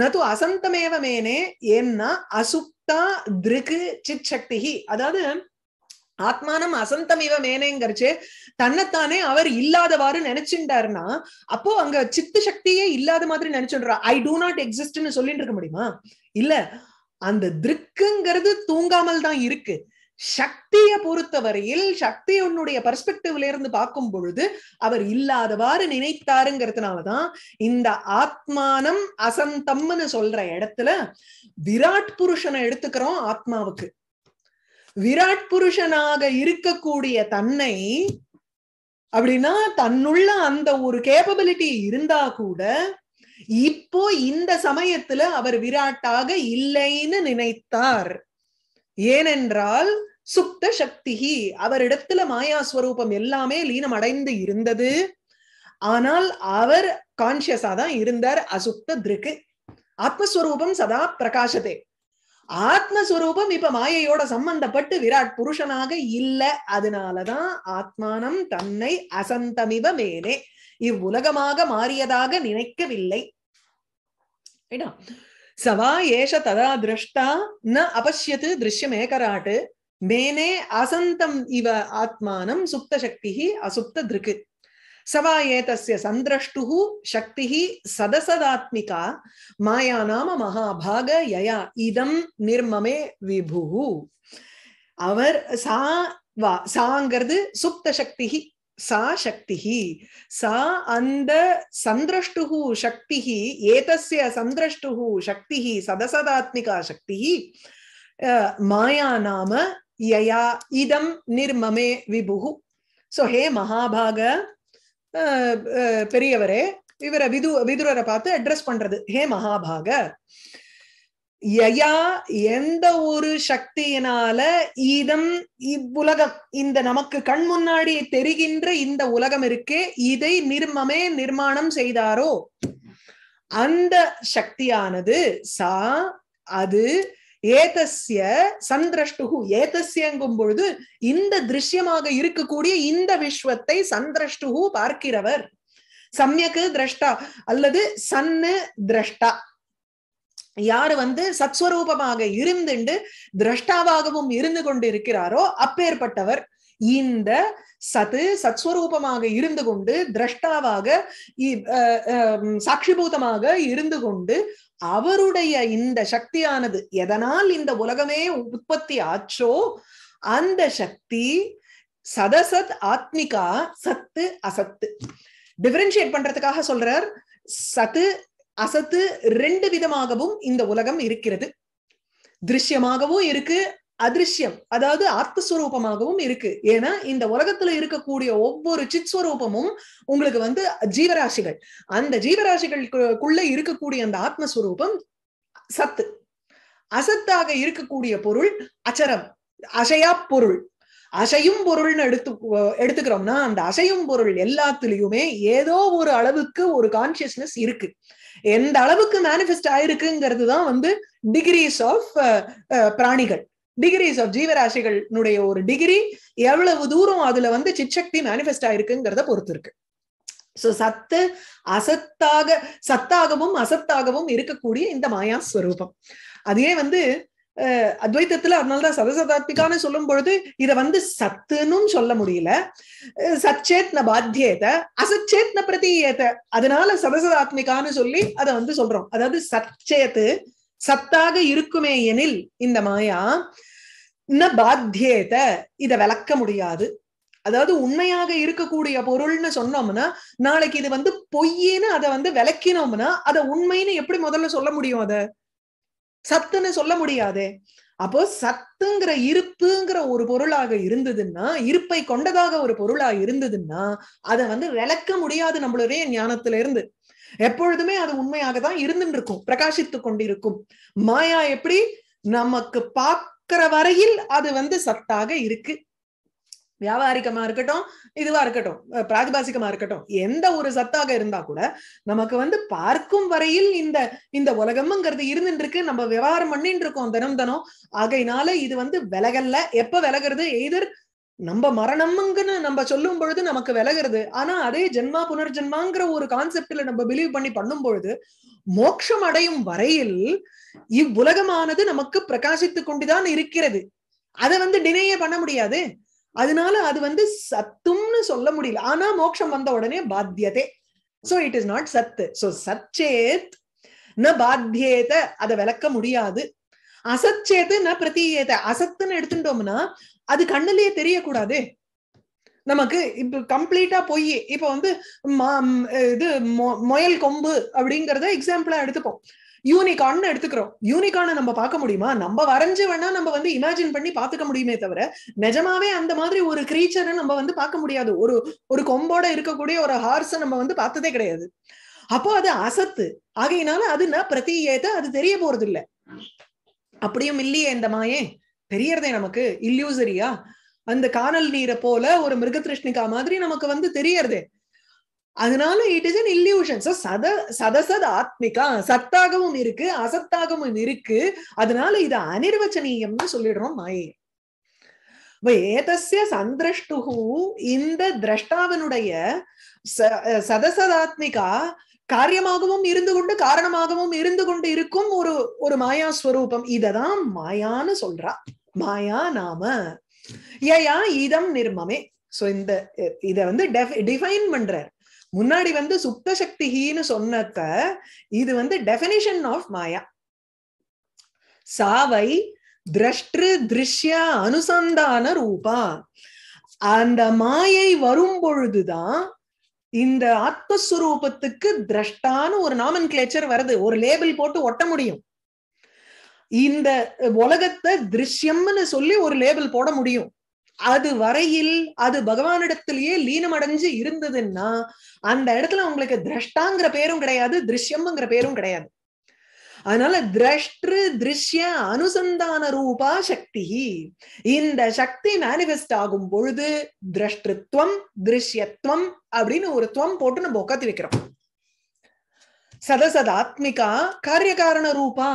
நது அசந்தமேவ மேனே என்ன அசுப்தா திருக்கு சித் சக்தி அதாவது ஆத்மானம் அசந்தம் இவ மேனேங்கிறச்சு தன்னைத்தானே அவர் இல்லாதவாறு நினைச்சுட்டாருன்னா அப்போ அங்க சித்து சக்தியே இல்லாத மாதிரி நினைச்சுடுறா ஐ டூ நாட் எக்ஸிஸ்ட்னு சொல்லிட்டு இருக்க முடியுமா இல்ல அந்த திருக்குங்கிறது தூங்காமல் தான் இருக்கு சக்தியை பொறுத்தவரையில் சக்தி உன்னுடைய பர்ஸ்பெக்டிவ்ல இருந்து பார்க்கும் பொழுது அவர் இல்லாதவாறு நினைத்தாருங்கிறதுனாலதான் இந்த ஆத்மானம் அசந்தம்னு சொல்ற இடத்துல விராட் புருஷனை எடுத்துக்கிறோம் ஆத்மாவுக்கு விராட் புருஷனாக இருக்கக்கூடிய தன்னை அப்படின்னா தன்னுள்ள அந்த ஒரு கேப்பபிலிட்டி இருந்தா கூட இப்போ இந்த சமயத்துல அவர் விராட்டாக இல்லைன்னு நினைத்தார் ஏனென்றால் சுப்த சக்தி அவரிடத்துல மாயாஸ்வரூபம் எல்லாமே லீனம் அடைந்து இருந்தது ஆனால் அவர் கான்சியஸா தான் இருந்தார் அசுப்த திருக்கு ஆத்மஸ்வரூபம் சதா பிரகாசதே ஆத்மஸ்வரூபம் இப்ப மாயையோட சம்பந்தப்பட்டு விராட் புருஷனாக இல்ல அதனாலதான் ஆத்மானம் தன்னை அசந்தமிவ மேலே இவ்வுலகமாக மாறியதாக நினைக்கவில்லை சவா ஏஷ ததா திருஷ்டா ந அபஷ்யத்து திருஷ்யமேகராட்டு மேனே அசந்தம் இவ ஆத்மானம் சுப்த சக்தி அசுப்த திருக்கு சவா ஏதஸ்ய சந்திரஷ்டு சக்தி சதசதாத்மிகா மாயா நாம மகாபாக யயா இதம் நிர்மமே விபு அவர் சா வா சாங்கிறது சுப்த சக்தி சா சக்தி சா அந்த சந்திரஷ்டு சக்தி ஏதசிய சந்திரஷ்டு சக்தி சதசதாத்மிகா சக்தி மாயா நாம யயா இதம் நிர்மமே விபுகு சோ ஹே மகாபாக பெரியவரே இவரை விது விதுரரை பார்த்து அட்ரஸ் பண்றது ஹே மகாபாக யயா எந்த ஒரு சக்தியினால இதம் இவ்வுலகம் இந்த நமக்கு கண் முன்னாடி தெரிகின்ற இந்த உலகம் இருக்கே இதை நிர்மமே நிர்மாணம் செய்தாரோ அந்த சக்தியானது சா அது ஏதஸ்ய சந்திரஷ்டுகு ஏதஸ்யங்கும் பொழுது இந்த திருஷ்யமாக இருக்கக்கூடிய இந்த விஸ்வத்தை சந்திரஷ்டுகு பார்க்கிறவர் சமயக்கு திரஷ்டா அல்லது சன்னு திரஷ்டா யாரு வந்து சத்ஸ்வரூபமாக இருந்துண்டு திரஷ்டாவாகவும் இருந்து கொண்டு இருக்கிறாரோ அப்பேற்பட்டவர் இந்த சத்து சத்ஸ்வரூபமாக இருந்து கொண்டு திரஷ்டாவாக சாட்சிபூதமாக இருந்து கொண்டு அவருடைய இந்த சக்தியானது எதனால் இந்த உலகமே உற்பத்தி ஆச்சோ அந்த சக்தி சதசத் ஆத்மிகா சத்து அசத்து டிஃபரன்ஷியேட் பண்றதுக்காக சொல்றார் சத்து அசத்து ரெண்டு விதமாகவும் இந்த உலகம் இருக்கிறது திருஷ்யமாகவும் இருக்கு அதிருஷ்யம் அதாவது ஆத்மஸ்வரூபமாகவும் இருக்கு ஏன்னா இந்த உலகத்துல இருக்கக்கூடிய ஒவ்வொரு சித் ஸ்வரூபமும் உங்களுக்கு வந்து ஜீவராசிகள் அந்த ஜீவராசிகளுக்குள்ள இருக்கக்கூடிய அந்த ஆத்மஸ்வரூபம் சத்து அசத்தாக இருக்கக்கூடிய பொருள் அச்சரம் அசையா பொருள் அசையும் பொருள்னு எடுத்து எடுத்துக்கிறோம்னா அந்த அசையும் பொருள் எல்லாத்துலயுமே ஏதோ ஒரு அளவுக்கு ஒரு கான்சியஸ்னஸ் இருக்கு எந்த அளவுக்கு மேனிஃபெஸ்ட் ஆயிருக்குங்கிறது தான் வந்து டிகிரிஸ் ஆஃப் பிராணிகள் டிகிரிஸ் ஆஃப் ஜீவராசிகளுடைய ஒரு டிகிரி எவ்வளவு தூரம் அதுல வந்து சிச்சக்தி மேனிஃபெஸ்ட் ஆயிருக்குங்கிறத பொறுத்து இருக்கு சோ சத்து அசத்தாக சத்தாகவும் அசத்தாகவும் இருக்கக்கூடிய இந்த மாயா ஸ்வரூபம் அதே வந்து அத்வைத்தத்துல அதனாலதான் சதசதாத்மிகான்னு சொல்லும் பொழுது இத வந்து சத்துன்னு சொல்ல முடியல சச்சேத்ன பாத்தியேத அசச்சேத்ன பிரதீயேத அதனால சதசதாத்மிகான்னு சொல்லி அதை வந்து சொல்றோம் அதாவது சச்சேத்து சத்தாக இருக்குமே எனில் இந்த மாயா ந பாத்தியேத இத விளக்க முடியாது அதாவது உண்மையாக இருக்கக்கூடிய பொருள்னு சொன்னோம்னா நாளைக்கு இது வந்து பொய்யின்னு அதை வந்து விளக்கினோம்னா அதை உண்மைன்னு எப்படி முதல்ல சொல்ல முடியும் அதை சத்துன்னு சொல்ல முடியாதே அப்போ சத்துங்கிற இருப்புங்கிற ஒரு பொருளாக இருந்ததுன்னா இருப்பை கொண்டதாக ஒரு பொருளா இருந்ததுன்னா அதை வந்து விளக்க முடியாது நம்மளுடைய ஞானத்துல இருந்து எப்பொழுதுமே அது உண்மையாக தான் இருந்துட்டு இருக்கும் பிரகாசித்து கொண்டிருக்கும் மாயா எப்படி நமக்கு பார்க்கிற வரையில் அது வந்து சத்தாக இருக்கு வியாபாரிகமா இருக்கட்டும் இதுவா இருக்கட்டும் பிராதிபாசிகமா இருக்கட்டும் எந்த ஒரு சத்தாக இருந்தா கூட நமக்கு வந்து பார்க்கும் வரையில் இந்த இந்த உலகம்ங்கிறது இருந்துட்டு இருக்கு நம்ம விவகாரம் பண்ணிட்டு இருக்கோம் தினம் தினம் ஆகையினால இது வந்து விலகல்ல எப்ப விலகிறது எதிர் நம்ம மரணம்ங்கன்னு நம்ம சொல்லும் பொழுது நமக்கு விலகிறது ஆனா அதே ஜென்மா புனர்ஜென்மாங்கிற ஒரு கான்செப்ட்ல நம்ம பிலீவ் பண்ணி பண்ணும் பொழுது மோட்சம் அடையும் வரையில் இவ்வுலகமானது நமக்கு பிரகாசித்துக் கொண்டுதான் இருக்கிறது அதை வந்து டினையே பண்ண முடியாது அதனால அது வந்து சத்தும்னு சொல்ல முடியல ஆனா மோட்சம் வந்த உடனே பாத்தியதே சோ இட் இஸ் நாட் சத்து சோ சச்சேத் ந பாத்தியேத அதை விளக்க முடியாது அசச்சேத்து ந பிரதீயேத அசத்துன்னு எடுத்துட்டோம்னா அது கண்ணுலயே தெரியக்கூடாது நமக்கு இப்ப கம்ப்ளீட்டா போய் இப்ப வந்து இது முயல் கொம்பு அப்படிங்கறத எக்ஸாம்பிளா எடுத்துப்போம் யூனிகான்னு எடுத்துக்கிறோம் யூனிகான நம்ம பார்க்க முடியுமா நம்ம வரைஞ்சு வேணா நம்ம வந்து இமேஜின் பண்ணி பாத்துக்க முடியுமே தவிர நிஜமாவே அந்த மாதிரி ஒரு கிரீச்சரை நம்ம வந்து பார்க்க முடியாது ஒரு ஒரு கொம்போட இருக்கக்கூடிய ஒரு ஹார்ஸை நம்ம வந்து பார்த்ததே கிடையாது அப்போ அது அசத்து ஆகையினால அது நான் பிரதீயத்தை அது தெரிய போறது இல்லை அப்படியும் இல்லையே இந்த மாயே தெரியறதே நமக்கு இல்லியூசரியா அந்த காணல் நீரை போல ஒரு மிருகதிருஷ்ணிகா மாதிரி நமக்கு வந்து தெரியறதே அதனால it is an illusion so சத சதசத ஆத்மிகா சத்தாகவும் இருக்கு அசத்தாகவும் இருக்கு அதனால இது அனிர்வச்சனீயம்னு சொல்லிடுறோம் மாயை ஏதசிய சந்திரஷ்டு இந்த திரஷ்டாவனுடைய சதசதாத்மிகா காரியமாகவும் இருந்து கொண்டு காரணமாகவும் இருந்து கொண்டு இருக்கும் ஒரு ஒரு மாயா ஸ்வரூபம் இததான் மாயான்னு சொல்றா மாயா நாம யா இதம் நிர்மமே சோ இந்த இத வந்து டிஃபைன் பண்றார் முன்னாடி வந்து சுப்த சக்திஹின்னு சொன்னத இது வந்து டெபினிஷன் ஆஃப் மாயா சாவை திரஷ்டு திருஷ்ய அனுசந்தான ரூபா அந்த மாயை வரும் பொழுதுதான் இந்த ஆத்மஸ்வரூபத்துக்கு திரஷ்டான்னு ஒரு நாமன் கிளேச்சர் வருது ஒரு லேபிள் போட்டு ஒட்ட முடியும் இந்த உலகத்தை திருஷ்யம்னு சொல்லி ஒரு லேபிள் போட முடியும் அது வரையில் அது பகவானிடத்திலேயே லீனம் அடைஞ்சு இருந்ததுன்னா அந்த இடத்துல உங்களுக்கு திரஷ்டாங்கிற பேரும் கிடையாது திருஷ்யம்ங்கிற பேரும் கிடையாது அதனால திரஷ்டு திருஷ்ய அனுசந்தான ரூபா சக்தி இந்த சக்தி மேனிஃபெஸ்ட் ஆகும் பொழுது திரஷ்டிருத்வம் திருஷ்யத்வம் அப்படின்னு ஒரு துவம் போட்டு நம்ம உட்காந்து வைக்கிறோம் சதசதாத்மிகா காரியகாரண ரூபா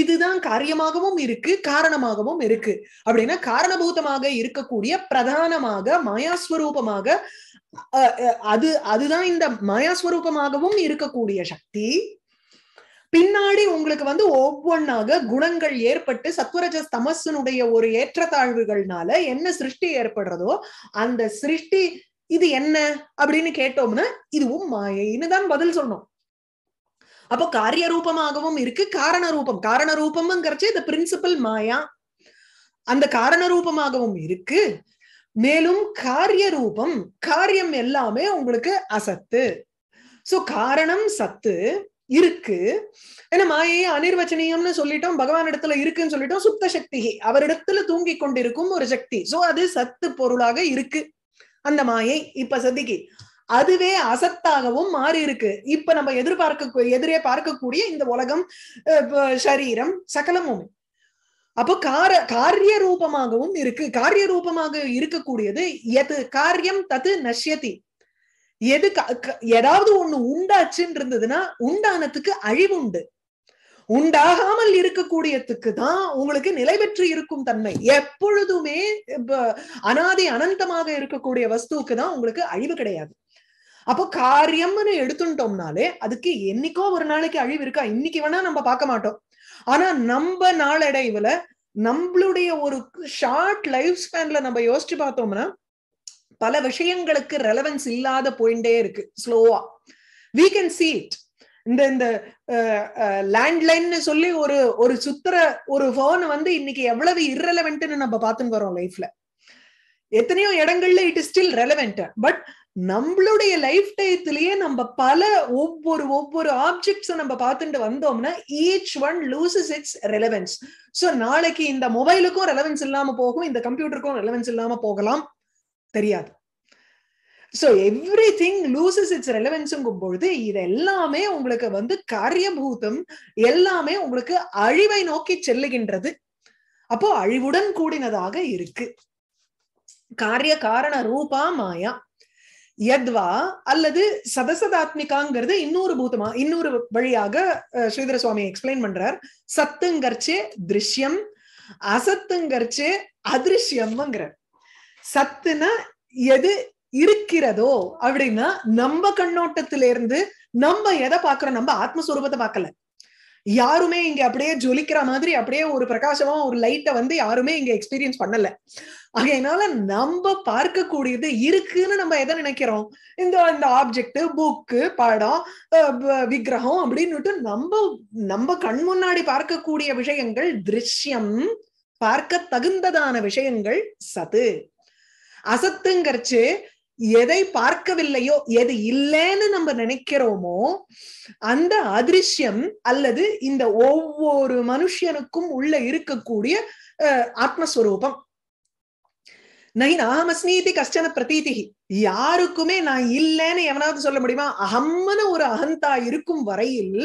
இதுதான் காரியமாகவும் இருக்கு காரணமாகவும் இருக்கு அப்படின்னா காரணபூதமாக இருக்கக்கூடிய பிரதானமாக மாயாஸ்வரூபமாக அது அதுதான் இந்த மாயாஸ்வரூபமாகவும் இருக்கக்கூடிய சக்தி பின்னாடி உங்களுக்கு வந்து ஒவ்வொன்னாக குணங்கள் ஏற்பட்டு சத்வரஜஸ் தமசனுடைய ஒரு ஏற்றத்தாழ்வுகள்னால என்ன சிருஷ்டி ஏற்படுறதோ அந்த சிருஷ்டி இது என்ன அப்படின்னு கேட்டோம்னா இதுவும் மாயின்னு தான் பதில் சொன்னோம் அப்போ காரிய ரூபமாகவும் இருக்கு காரண ரூபம் காரண ரூபம்ங்கிறச்சு இந்த பிரின்சிபல் மாயா அந்த காரண ரூபமாகவும் இருக்கு மேலும் காரிய ரூபம் காரியம் எல்லாமே உங்களுக்கு அசத்து சோ காரணம் சத்து இருக்கு ஏன்னா மாயையை அனிர்வச்சனியம்னு சொல்லிட்டோம் பகவான் இடத்துல இருக்குன்னு சொல்லிட்டோம் சுத்த சக்தி அவரிடத்துல தூங்கி கொண்டிருக்கும் ஒரு சக்தி சோ அது சத்து பொருளாக இருக்கு அந்த மாயை இப்ப சதிக்கு அதுவே அசத்தாகவும் மாறி இருக்கு இப்ப நம்ம எதிர்பார்க்க எதிரே பார்க்கக்கூடிய இந்த உலகம் சரீரம் சகலமும் அப்போ கார காரிய ரூபமாகவும் இருக்கு காரிய ரூபமாக இருக்கக்கூடியது எது காரியம் தது நஷ்யதி எது ஏதாவது ஒண்ணு உண்டாச்சுன்னு இருந்ததுன்னா உண்டானத்துக்கு அழிவுண்டு உண்டாகாமல் இருக்கக்கூடியத்துக்கு தான் உங்களுக்கு நிலை பெற்று இருக்கும் தன்மை எப்பொழுதுமே அனாதி அனந்தமாக இருக்கக்கூடிய வஸ்துவுக்கு தான் உங்களுக்கு அழிவு கிடையாது அப்போ காரியம்னு எடுத்துட்டோம்னாலே அதுக்கு என்னைக்கோ ஒரு நாளைக்கு அழிவு இருக்கா இன்னைக்கு வேணா நம்ம பார்க்க மாட்டோம் ஆனா நம்ம நாளடைவுல நம்மளுடைய ஒரு ஷார்ட் லைஃப் ஸ்பேன்ல நம்ம யோசிச்சு பார்த்தோம்னா பல விஷயங்களுக்கு ரெலவென்ஸ் இல்லாத போயிட்டே இருக்கு ஸ்லோவா வி கேன் சி இட் இந்த இந்த லேண்ட்லைன்னு சொல்லி ஒரு ஒரு சுத்துற ஒரு போன் வந்து இன்னைக்கு எவ்வளவு இர்ரெலவென்ட்னு நம்ம பார்த்துன்னு வரோம் லைஃப்ல எத்தனையோ இடங்கள்ல it is still relevant but நம்மளுடைய லைஃப் டைத்திலேயே நம்ம பல ஒவ்வொரு ஒவ்வொரு ஆப்ஜெக்ட்ஸ் நம்ம பார்த்துட்டு வந்தோம்னா each one loses its relevance so நாளைக்கு இந்த மொபைலுக்கும் ரெலவென்ஸ் இல்லாம போகும் இந்த கம்ப்யூட்டருக்கும் ரெலவென்ஸ் இல்லாம போகலாம் தெரியாது so everything loses its ரெலவென்ஸுங்கும் பொழுது இது எல்லாமே உங்களுக்கு வந்து காரியபூதம் எல்லாமே உங்களுக்கு அழிவை நோக்கி செல்லுகின்றது அப்போ அழிவுடன் கூடினதாக இருக்கு காரிய காரண ரூபா மாயா யத்வா அல்லது சதசதாத்மிகாங்கிறது இன்னொரு பூதமா இன்னொரு வழியாக ஸ்ரீதர சுவாமி எக்ஸ்பிளைன் பண்றார் சத்துங்கர்ச்சே திருஷ்யம் அசத்துங்கர்ச்சே அதிருஷ்யம்ங்கிறார் சத்துனா எது இருக்கிறதோ அப்படின்னா நம்ம கண்ணோட்டத்தில இருந்து நம்ம எதை பாக்குறோம் நம்ம ஆத்மஸ்வரூபத்தை பார்க்கல யாருமே இங்க அப்படியே ஜொலிக்கிற மாதிரி அப்படியே ஒரு பிரகாசமா ஒரு லைட்டை வந்து யாருமே இங்க எக்ஸ்பீரியன்ஸ் பண்ணல ஆகையினால நம்ம பார்க்கக்கூடியது இருக்குன்னு நம்ம எதை நினைக்கிறோம் இந்த இந்த ஆப்ஜெக்ட் புக்கு படம் விக்கிரகம் அப்படின்னுட்டு நம்ம நம்ம கண் முன்னாடி பார்க்கக்கூடிய விஷயங்கள் திருஷ்யம் பார்க்க தகுந்ததான விஷயங்கள் சது அசத்துங்கிறச்சு எதை பார்க்கவில்லையோ எது இல்லைன்னு நம்ம நினைக்கிறோமோ அந்த அதிருஷ்யம் அல்லது இந்த ஒவ்வொரு மனுஷனுக்கும் உள்ள இருக்கக்கூடிய ஆத்மஸ்வரூபம் நகி நாமஸ்மி இது கஷ்டன பிரதீதி யாருக்குமே நான் இல்லைன்னு எவனாவது சொல்ல முடியுமா அகம்னு ஒரு அகந்தா இருக்கும் வரையில்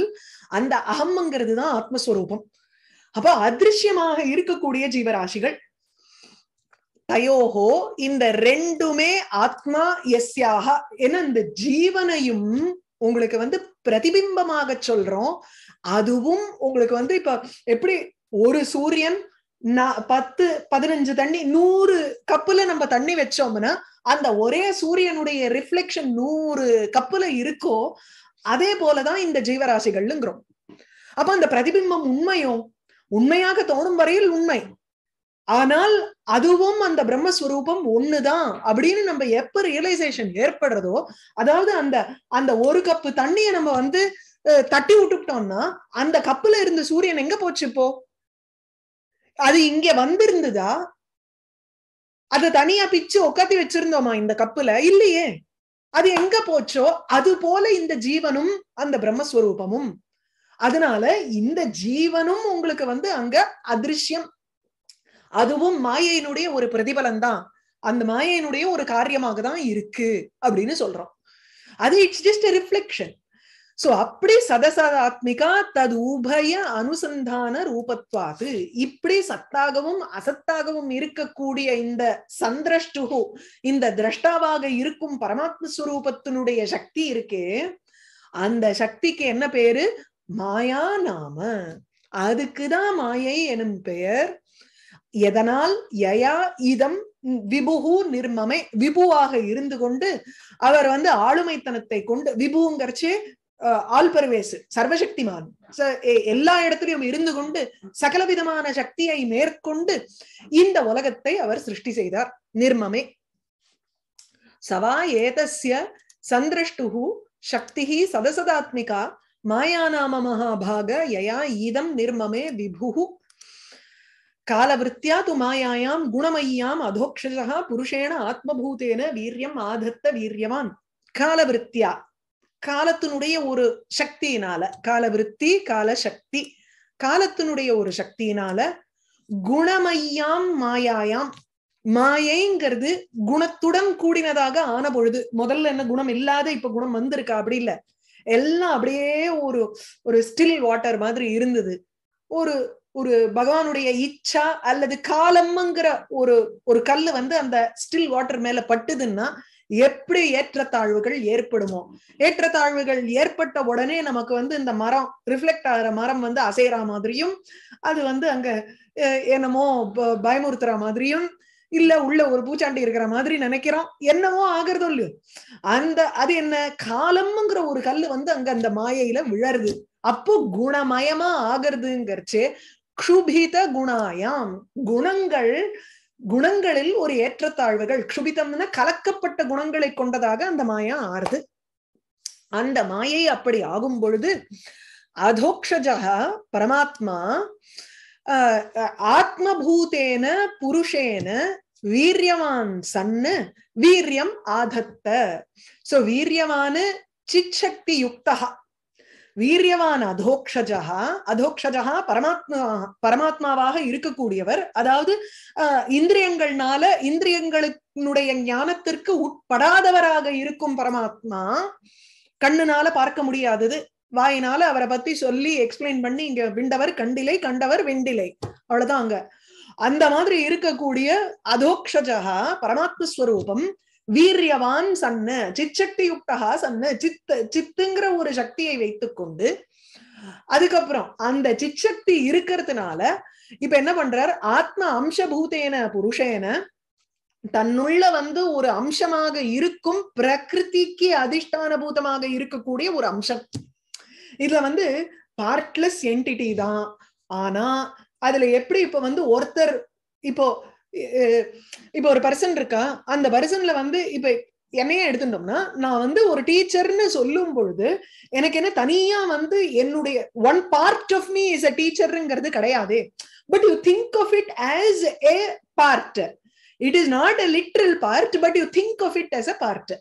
அந்த அகம்ங்கிறது தான் ஆத்மஸ்வரூபம் அப்போ அதிருஷ்யமாக இருக்கக்கூடிய ஜீவராசிகள் தயோகோ இந்த ரெண்டுமே ஆத்மா எஸ்யாக என்ன இந்த ஜீவனையும் உங்களுக்கு வந்து பிரதிபிம்பமாக சொல்றோம் அதுவும் உங்களுக்கு வந்து இப்ப எப்படி ஒரு சூரியன் பத்து பதினஞ்சு தண்ணி நூறு கப்புல நம்ம தண்ணி வச்சோம்னா அந்த ஒரே சூரியனுடைய ரிஃப்ளெக்ஷன் நூறு கப்புல இருக்கோ அதே போலதான் இந்த ஜீவராசிகள்ங்கிறோம் அப்ப அந்த பிரதிபிம்பம் உண்மையோ உண்மையாக தோணும் வரையில் உண்மை ஆனால் அதுவும் அந்த பிரம்மஸ்வரூபம் ஒண்ணுதான் அப்படின்னு நம்ம எப்ப ரியலைசேஷன் ஏற்படுறதோ அதாவது அந்த அந்த ஒரு கப்பு தண்ணியை நம்ம வந்து தட்டி விட்டுட்டோம்னா அந்த கப்புல இருந்த சூரியன் எங்க போச்சு இப்போ அது இங்க வந்திருந்ததா அது தனியா பிச்சு உக்காத்தி வச்சிருந்தோமா இந்த கப்புல இல்லையே அது எங்க போச்சோ அது போல இந்த ஜீவனும் அந்த பிரம்மஸ்வரூபமும் அதனால இந்த ஜீவனும் உங்களுக்கு வந்து அங்க அதிருஷ்யம் அதுவும் மாயையினுடைய ஒரு பிரதிபலன் தான் அந்த மாயையினுடைய ஒரு காரியமாக தான் இருக்கு அப்படின்னு சொல்றோம் அது இட்ஸ் ஜஸ்ட் ரிஃப்ளெக்ஷன் சோ அப்படி சதசதாத்மிகா தது உபய அனுசந்தான ரூபத்வாது இப்படி சத்தாகவும் அசத்தாகவும் இருக்கக்கூடிய இந்த சந்திரஷ்டு இந்த திரஷ்டாவாக இருக்கும் பரமாத்ம சுரூபத்தினுடைய சக்தி இருக்கு அந்த சக்திக்கு என்ன பேரு மாயா நாம அதுக்குதான் மாயை எனும் பெயர் எதனால் யயா இதம் விபுகு நிர்மமே விபுவாக இருந்து கொண்டு அவர் வந்து ஆளுமைத்தனத்தை கொண்டு விபுங்கிறச்சு ஆல் பரவேசு சர்வசக்திமான் எல்லா இடத்துலயும் இருந்து கொண்டு சகலவிதமான சக்தியை மேற்கொண்டு இந்த உலகத்தை அவர் சிருஷ்டி செய்தார் நிர்மமே சவா ஏதஸ்ய சந்திரஷ்டுகு சக்தி சதசதாத்மிகா மாயாநாம மகாபாக யயா ஈதம் நிர்மமே விபுகு காலவிருத்தியா து மாயாயாம் குணமையாம் அதோக்ஷா புருஷேன ஆத்மபூதேன வீரியம் ஆதத்த வீரியவான் காலவிருத்தியா காலத்தினுடைய ஒரு சக்தியினால கால விருத்தி கால சக்தி காலத்தினுடைய ஒரு சக்தியினால குணமையாம் மாயாயாம் மாயைங்கிறது குணத்துடன் கூடினதாக ஆன பொழுது முதல்ல என்ன குணம் இல்லாத இப்ப குணம் வந்திருக்கா அப்படி இல்ல எல்லாம் அப்படியே ஒரு ஒரு ஸ்டில் வாட்டர் மாதிரி இருந்தது ஒரு ஒரு பகவானுடைய இச்சா அல்லது காலம்ங்கிற ஒரு ஒரு கல்லு வந்து அந்த ஸ்டில் வாட்டர் மேல பட்டுதுன்னா எப்படி ஏற்றத்தாழ்வுகள் ஏற்படுமோ ஏற்றத்தாழ்வுகள் ஏற்பட்ட உடனே நமக்கு வந்து இந்த மரம் ரிஃப்ளெக்ட் ஆகிற மரம் வந்து அசைகிற மாதிரியும் அது வந்து அங்க என்னமோ பயமுறுத்துற மாதிரியும் இல்ல உள்ள ஒரு பூச்சாண்டி இருக்கிற மாதிரி நினைக்கிறோம் என்னவோ ஆகிறதோ இல்லையோ அந்த அது என்ன காலம்ங்கிற ஒரு கல் வந்து அங்க அந்த மாயையில விழருது அப்போ குணமயமா ஆகிறதுங்கிறச்சு குணாயாம் குணங்கள் குணங்களில் ஒரு ஏற்றத்தாழ்வுகள் க்ஷுபிதம்னா கலக்கப்பட்ட குணங்களை கொண்டதாக அந்த மாயா ஆறுது அந்த மாயை அப்படி ஆகும் பொழுது அதோக்ஷஜா பரமாத்மா ஆத்மபூதேன புருஷேன வீரியவான் சன்னு வீரியம் ஆதத்த சோ வீரியமான சிச்சக்தி யுக்தா வீரியவான் அதோக்ஷஜா அதோக்ஷஜா பரமாத்மா பரமாத்மாவாக இருக்கக்கூடியவர் அதாவது இந்திரியங்கள்னால இந்திரியங்களுடைய ஞானத்திற்கு உட்படாதவராக இருக்கும் பரமாத்மா கண்ணுனால பார்க்க முடியாதது வாயினால அவரை பத்தி சொல்லி எக்ஸ்பிளைன் பண்ணி இங்க விண்டவர் கண்டிலை கண்டவர் வெண்டிலை அவ்வளவுதான் அங்க அந்த மாதிரி இருக்கக்கூடிய அதோக்ஷஜா பரமாத்மஸ்வரூபம் வீரியவான் சன்ன சிச்சக்தி யுக்தகா சன்ன சித்து சித்துங்கிற ஒரு சக்தியை வைத்துக்கொண்டு அதுக்கப்புறம் அந்த சிச்சக்தி இருக்கிறதுனால இப்ப என்ன பண்றார் ஆத்ம அம்சபூதேன புருஷேன தன்னுள்ள வந்து ஒரு அம்சமாக இருக்கும் பிரகிருதிக்கு அதிஷ்டான பூதமாக இருக்கக்கூடிய ஒரு அம்சம் இதுல வந்து பார்ட்லெஸ் என்டிட்டி தான் ஆனா அதுல எப்படி இப்ப வந்து ஒருத்தர் இப்போ இப்போ ஒரு பர்சன் இருக்கா அந்த பர்சன்ல வந்து இப்ப என்னையே எடுத்துட்டோம்னா நான் வந்து ஒரு டீச்சர்னு சொல்லும் பொழுது எனக்கு என்ன தனியா வந்து என்னுடைய one part of me is a டீச்சருங்கிறது கிடையாது but you think of it as a part it is not a literal part but you think of it as a part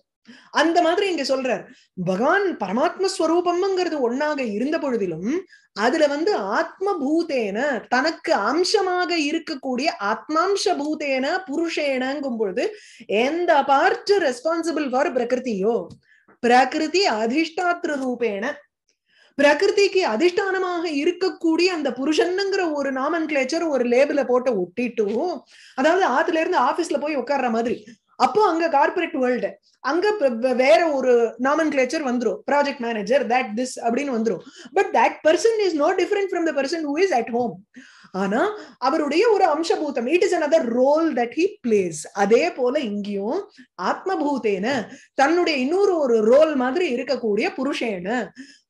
அந்த மாதிரி இங்க சொல்றார் பகவான் பரமாத்ம ஸ்வரூபம்ங்கிறது ஒன்னாக இருந்த பொழுதிலும் அதுல வந்து ஆத்ம பூதேன தனக்கு அம்சமாக இருக்கக்கூடிய ஆத்மாம்ச பூதேன புருஷேனங்கும் பொழுது எந்த பார்ட் ரெஸ்பான்சிபிள் ஃபார் பிரகிருதியோ பிரகிருதி அதிஷ்டாத்திர ரூபேன பிரகிருதிக்கு அதிஷ்டானமாக இருக்கக்கூடிய அந்த புருஷன்ங்கிற ஒரு நாமன் கிளேச்சர் ஒரு லேபிள போட்டு ஒட்டிட்டும் அதாவது ஆத்துல இருந்து ஆபீஸ்ல போய் உட்கார்ற மாதிரி அப்போ அங்க கார்பரேட் வேர்ல்டு அங்க வேற ஒரு நாமன் கிளேச்சர் வந்துடும் ப்ராஜெக்ட் மேனேஜர் தட் திஸ் அப்படின்னு வந்துடும் but that person is no different from the person who is at home ஆனா அவருடைய ஒரு அம்சபூதம் it is another role that he plays அதே போல இங்கேயும் ஆத்மபூதேன தன்னுடைய இன்னொரு ஒரு ரோல் மாதிரி இருக்கக்கூடிய புருஷேன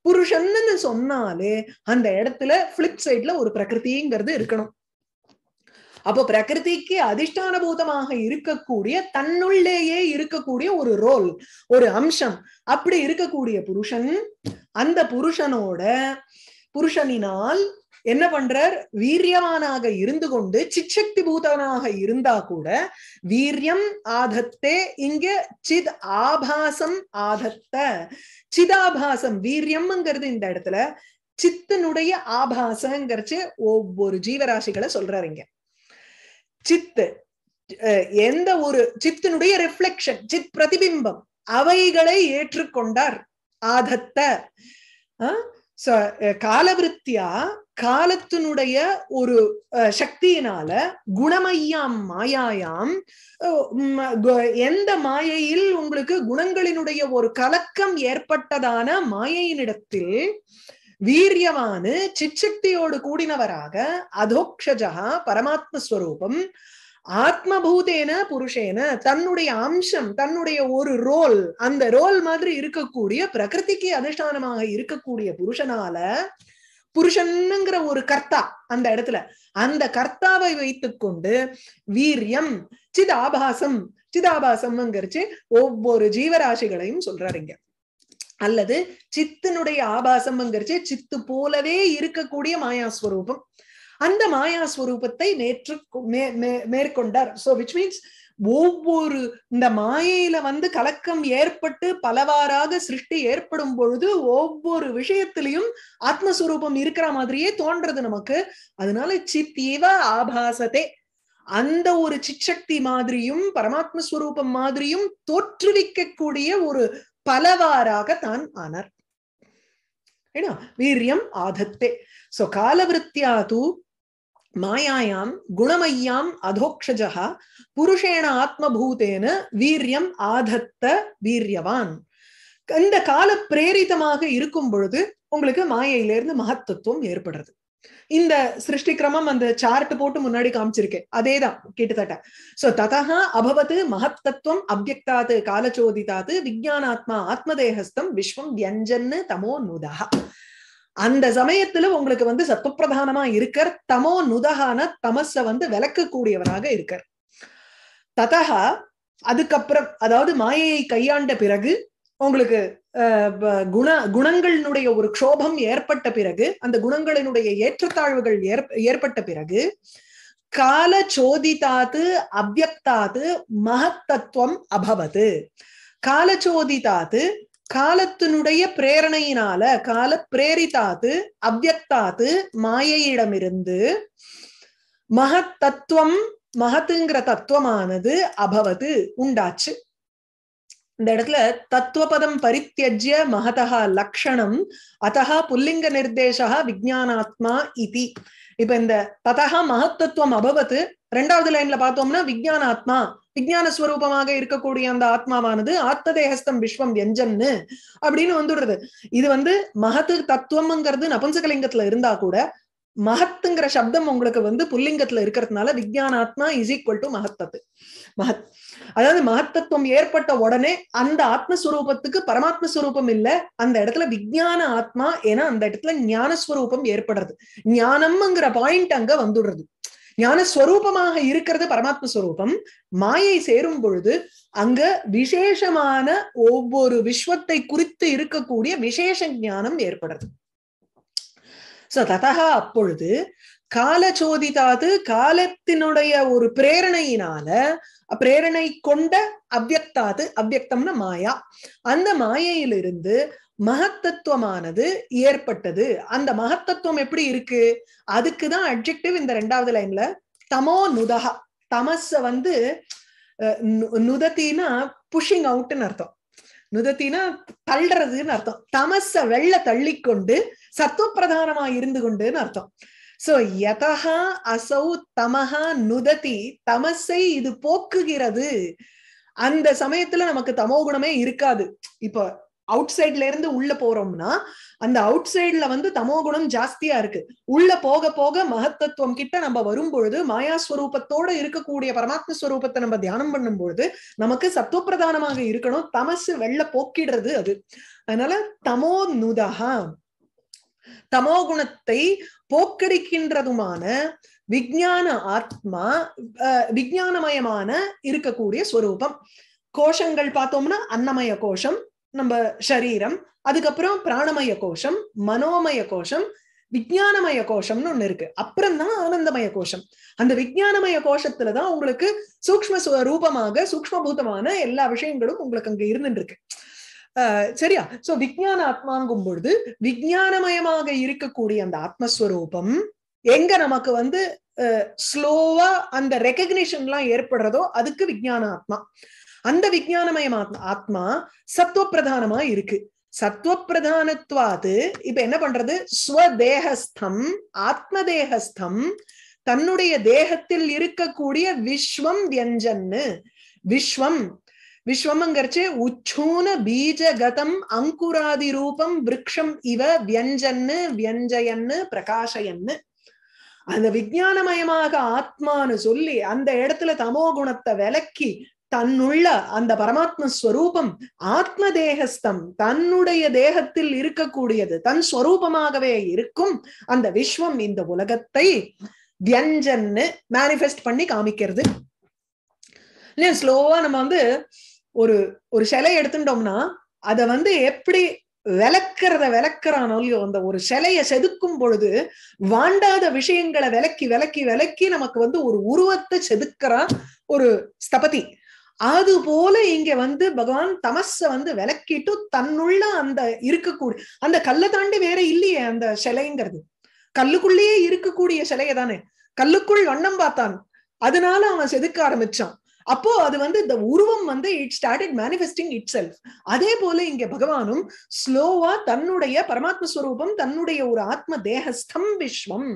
புருஷன்னு சொன்னாலே அந்த இடத்துல பிளிப் சைட்ல ஒரு பிரகிருதிங்கிறது இருக்கணும் அப்போ பிரகிருதிக்கு அதிஷ்டான பூதமாக இருக்கக்கூடிய தன்னுள்ளேயே இருக்கக்கூடிய ஒரு ரோல் ஒரு அம்சம் அப்படி இருக்கக்கூடிய புருஷன் அந்த புருஷனோட புருஷனினால் என்ன பண்றார் வீரியவானாக இருந்து கொண்டு சிச்சக்தி பூதனாக இருந்தா கூட வீரியம் ஆதத்தே இங்க சித் ஆபாசம் ஆதத்த சிதாபாசம் வீரியம்ங்கிறது இந்த இடத்துல சித்தனுடைய ஆபாசங்கிறச்சு ஒவ்வொரு ஜீவராசிகளை சொல்றாரு இங்க சித்து எந்த ஒரு சித்தினுடைய ரெஃப்ளெக்ஷன் சித் பிரதிபிம்பம் அவைகளை ஏற்றுக்கொண்டார் ஆதத்த காலவிருத்தியா காலத்தினுடைய ஒரு சக்தியினால குணமையாம் மாயாயாம் எந்த மாயையில் உங்களுக்கு குணங்களினுடைய ஒரு கலக்கம் ஏற்பட்டதான மாயையினிடத்தில் வீரியவானு சிச்சக்தியோடு கூடினவராக அதோக்ஷஜா பரமாத்மஸ்வரூபம் ஆத்மபூதேன புருஷேன தன்னுடைய அம்சம் தன்னுடைய ஒரு ரோல் அந்த ரோல் மாதிரி இருக்கக்கூடிய பிரகிருதிக்கு அதிஷ்டானமாக இருக்கக்கூடிய புருஷனால புருஷனுங்கிற ஒரு கர்த்தா அந்த இடத்துல அந்த கர்த்தாவை கொண்டு வீரியம் சிதாபாசம் சிதாபாசம்ங்கிறச்சு ஒவ்வொரு ஜீவராசிகளையும் சொல்றாருங்க அல்லது சித்தினுடைய ஆபாசம்ங்கிறச்சு சித்து போலவே இருக்கக்கூடிய மாயாஸ்வரூபம் அந்த மாயாஸ்வரூபத்தை நேற்று மேற்கொண்டார் சோ விச் மீன்ஸ் ஒவ்வொரு இந்த மாயையில வந்து கலக்கம் ஏற்பட்டு பலவாறாக சிருஷ்டி ஏற்படும் பொழுது ஒவ்வொரு விஷயத்திலையும் ஆத்மஸ்வரூபம் இருக்கிற மாதிரியே தோன்றது நமக்கு அதனால சித்தீவ ஆபாசத்தை அந்த ஒரு சிச்சக்தி மாதிரியும் பரமாத்ம ஸ்வரூபம் மாதிரியும் தோற்றுவிக்கக்கூடிய ஒரு பலவாறாக தான் ஆனார் ஏன்னா வீரியம் ஆதத்தே சோ காலவிருத்தியா தூ மாயாயாம் குணமையாம் அதோக்ஷஜா புருஷேண ஆத்மபூதேன வீரியம் ஆதத்த வீரியவான் இந்த கால பிரேரிதமாக இருக்கும் பொழுது உங்களுக்கு மாயையிலிருந்து மகத்தத்துவம் ஏற்படுறது இந்த சிருஷ்டி கிரமம் அந்த சார்ட் போட்டு முன்னாடி காமிச்சிருக்கேன் அதேதான் கிட்டத்தட்ட சோ ததா அபவத்து மகத் தத்துவம் அபியக்தாத்து காலச்சோதிதாத்து விஜயானாத்மா ஆத்மதேகஸ்தம் விஸ்வம் வியஞ்சன்னு தமோ நுதா அந்த சமயத்துல உங்களுக்கு வந்து சத்துவப்பிரதானமா இருக்கர் தமோ நுதகான தமச வந்து விளக்கக்கூடியவராக இருக்கர் ததா அதுக்கப்புறம் அதாவது மாயையை கையாண்ட பிறகு உங்களுக்கு குண குணங்களினுடைய ஒரு க்ஷோபம் ஏற்பட்ட பிறகு அந்த குணங்களினுடைய ஏற்றத்தாழ்வுகள் ஏற்பட்ட பிறகு கால சோதிதாது அவ்வக்தாது மகத்தத்துவம் அபவது காலச்சோதிதாத்து காலத்தினுடைய பிரேரணையினால கால பிரேரிதாத்து அவ்வக்தாது மாயையிடமிருந்து மகத்தத்துவம் மகத்துங்கிற தத்துவமானது அபவது உண்டாச்சு இந்த இடத்துல தத்துவபதம் பரித்தியஜ்ய மகதா லக்ஷணம் அத்தா புல்லிங்க நிர்தேசா விஜயானாத்மா இதி இப்ப இந்த ததா மகத்தத்துவம் அபவத்து ரெண்டாவது லைன்ல பார்த்தோம்னா விஜயான ஆத்மா விஜயான ஸ்வரூபமாக இருக்கக்கூடிய அந்த ஆத்மாவானது தேகஸ்தம் விஸ்வம் வியஞ்சன்னு அப்படின்னு வந்துடுறது இது வந்து மகத்து தத்துவம்ங்கிறது நபுசகலிங்கத்துல இருந்தா கூட மகத்துங்கிற சப்தம் உங்களுக்கு வந்து புல்லிங்கத்துல இருக்கிறதுனால விஜயானாத்மா இஸ் ஈக்குவல் டு மகத்தத்து மகத் அதாவது மகத்தத்துவம் ஏற்பட்ட உடனே அந்த ஆத்மஸ்வரூபத்துக்கு பரமாத்ம ஸ்வரூபம் இல்ல அந்த இடத்துல விஜயான ஆத்மா ஏன்னா அந்த இடத்துல ஞானஸ்வரூபம் ஏற்படுறது ஞானம்ங்கிற பாயிண்ட் அங்க வந்துடுறது ஞானஸ்வரூபமாக இருக்கிறது பரமாத்ம ஸ்வரூபம் மாயை சேரும் பொழுது அங்க விசேஷமான ஒவ்வொரு விஸ்வத்தை குறித்து இருக்கக்கூடிய விசேஷ ஞானம் ஏற்படுறது சோ ததா அப்பொழுது சோதிதாது காலத்தினுடைய ஒரு பிரேரணையினால பிரேரணை கொண்ட அவ்வக்தாது அவ்வக்தம்னா மாயா அந்த மாயையிலிருந்து மகத்தத்துவமானது ஏற்பட்டது அந்த மகத்தத்துவம் எப்படி இருக்கு அதுக்குதான் அப்ஜெக்டிவ் இந்த ரெண்டாவது லைன்ல தமோ நுதகா தமஸ வந்து நுதத்தின்னா புஷிங் அவுட்னு அர்த்தம் நுதத்தினா தள்ளுறதுன்னு அர்த்தம் தமச வெள்ள தள்ளிக்கொண்டு சத்துவ பிரதானமா இருந்து கொண்டுன்னு அர்த்தம் சோ யதா அசௌ தமஹா நுதத்தி தமசை இது போக்குகிறது அந்த சமயத்துல நமக்கு தமோ குணமே இருக்காது இப்போ அவுட் சைட்ல இருந்து உள்ள போறோம்னா அந்த அவுட் சைட்ல வந்து தமோ குணம் ஜாஸ்தியா இருக்கு உள்ள போக போக மகத்தத்துவம் கிட்ட நம்ம வரும்பொழுது மாயா ஸ்வரூபத்தோட இருக்கக்கூடிய பரமாத்ம ஸ்வரூபத்தை நம்ம தியானம் பண்ணும் பொழுது நமக்கு சத்துவப்பிரதானமாக இருக்கணும் தமசு வெள்ள போக்கிடுறது அது அதனால தமோ நுதகா தமோ குணத்தை போக்கடிக்கின்றதுமான விஜயான ஆத்மா விஜயானமயமான இருக்கக்கூடிய ஸ்வரூபம் கோஷங்கள் பார்த்தோம்னா அன்னமய கோஷம் நம்ம சரீரம் அதுக்கப்புறம் பிராணமய கோஷம் மனோமய கோஷம் விஜயானமய கோஷம்னு ஒண்ணு இருக்கு அப்புறம் தான் ஆனந்தமய கோஷம் அந்த விஜயானமய கோஷத்துலதான் உங்களுக்கு சூக்ம ரூபமாக சூக்ம பூதமான எல்லா விஷயங்களும் உங்களுக்கு அங்க இருந்துட்டு இருக்கு சரியா சோ விஜான ஆத்மாங்கும் பொழுது விஜயானமயமாக இருக்கக்கூடிய அந்த ஆத்மஸ்வரூபம் எங்க நமக்கு வந்து ஸ்லோவா அந்த எல்லாம் ஏற்படுறதோ அதுக்கு விஜயான ஆத்மா அந்த விஜயானமயம் ஆத்மா சத்துவ பிரதானமா இருக்கு சத்துவ பிரதானத்துவாது இப்ப என்ன பண்றது ஸ்வதேகஸ்தம் தேகஸ்தம் தன்னுடைய தேகத்தில் இருக்கக்கூடிய விஸ்வம் வியஞ்சன்னு விஸ்வம் விஸ்வம்ங்கிறச்சு உச்சூன பீஜகதம் அங்குராதி ரூபம் விரக்ஷம் இவ வியஞ்சன்னு வியஞ்சயன்னு பிரகாஷயன்னு அந்த விஜயானமயமாக ஆத்மான்னு சொல்லி அந்த இடத்துல தமோ குணத்தை விலக்கி தன்னுள்ள அந்த பரமாத்ம ஸ்வரூபம் ஆத்ம தேகஸ்தம் தன்னுடைய தேகத்தில் இருக்கக்கூடியது தன் ஸ்வரூபமாகவே இருக்கும் அந்த விஸ்வம் இந்த உலகத்தை வியஞ்சன்னு மேனிஃபெஸ்ட் பண்ணி காமிக்கிறது இல்லையா ஸ்லோவா நம்ம வந்து ஒரு ஒரு சிலை எடுத்துட்டோம்னா அதை வந்து எப்படி விளக்குறத விளக்குறானோ இல்லையோ அந்த ஒரு சிலைய செதுக்கும் பொழுது வாண்டாத விஷயங்களை விளக்கி விளக்கி விளக்கி நமக்கு வந்து ஒரு உருவத்தை செதுக்கிறான் ஒரு ஸ்தபதி அது போல இங்க வந்து பகவான் தமச வந்து விளக்கிட்டு தன்னுள்ள அந்த இருக்கக்கூடிய அந்த கல்லை தாண்டி வேற இல்லையே அந்த சிலைங்கிறது கல்லுக்குள்ளேயே இருக்கக்கூடிய சிலையை தானே கல்லுக்குள் வண்ணம் பார்த்தான் அதனால அவன் செதுக்க ஆரம்பிச்சான் அப்போ அது வந்து இந்த உருவம் வந்து it started manifesting itself அதே போல இங்க பகவானும் ஸ்லோவா தன்னுடைய பரமாத்ம ஸ்வரூபம் தன்னுடைய ஒரு ஆத்ம தேகஸ்தம் விஸ்வம்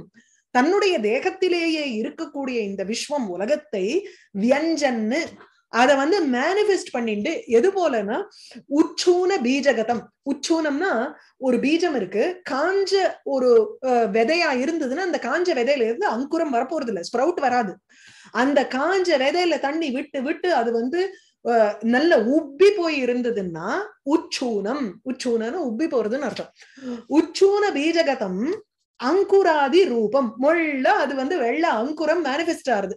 தன்னுடைய தேகத்திலேயே இருக்கக்கூடிய இந்த விஸ்வம் உலகத்தை வியஞ்சன்னு அதை வந்து மேனிஃபெஸ்ட் பண்ணிட்டு எது போலன்னா உச்சூன பீஜகதம் உச்சூனம்னா ஒரு பீஜம் இருக்கு காஞ்ச ஒரு விதையா இருந்ததுன்னா அந்த காஞ்ச விதையில இருந்து அங்குரம் வரப்போறது இல்லை ஸ்ப்ரவுட் வராது அந்த காஞ்ச விதையில தண்ணி விட்டு விட்டு அது வந்து நல்ல உப்பி போய் இருந்ததுன்னா உச்சூனம் உச்சூனம் உப்பி போறதுன்னு அர்த்தம் உச்சூன பீஜகதம் அங்குராதி ரூபம் முள்ள அது வந்து வெள்ள அங்குரம் மேனிஃபெஸ்ட் ஆகுது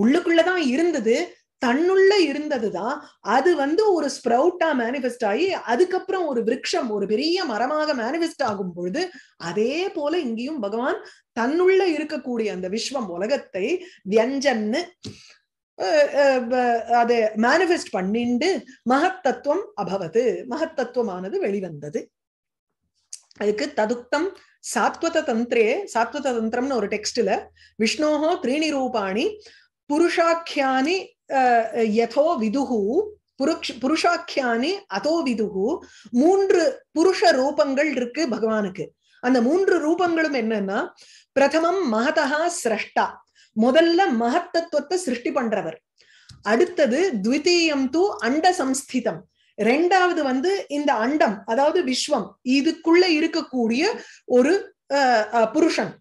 உள்ளுக்குள்ளதான் இருந்தது தன்னுள்ள இருந்ததுதான் அது வந்து ஒரு ஸ்ப்ரவுட்டா மேனிஃபெஸ்ட் ஆகி அதுக்கப்புறம் ஒரு விரக்ஷம் ஒரு பெரிய மரமாக மேனிஃபெஸ்ட் ஆகும் பொழுது அதே போல இங்கேயும் பகவான் தன்னுள்ள இருக்கக்கூடிய அந்த விஸ்வம் உலகத்தை வியஞ்சன்னு அதை மேனிஃபெஸ்ட் பண்ணிண்டு மகத்தத்துவம் அபவது மகத்தத்துவமானது வெளிவந்தது அதுக்கு ததுக்தம் சாத்வத தந்திரே சாத்வத தந்திரம்னு ஒரு டெக்ஸ்ட்ல விஷ்ணோகோ த்ரீணி ரூபாணி புருஷாக்கியானி யதோ விதுகு புருஷாக்கியானி அதோ விதுகு மூன்று புருஷ ரூபங்கள் இருக்கு பகவானுக்கு அந்த மூன்று ரூபங்களும் என்னன்னா பிரதமம் மகதா சிரஷ்டா முதல்ல மகத்தத்துவத்தை சிருஷ்டி பண்றவர் அடுத்தது துவிதீயம் தூ அண்ட சம்ஸ்திதம் ரெண்டாவது வந்து இந்த அண்டம் அதாவது விஸ்வம் இதுக்குள்ள இருக்கக்கூடிய ஒரு புருஷன்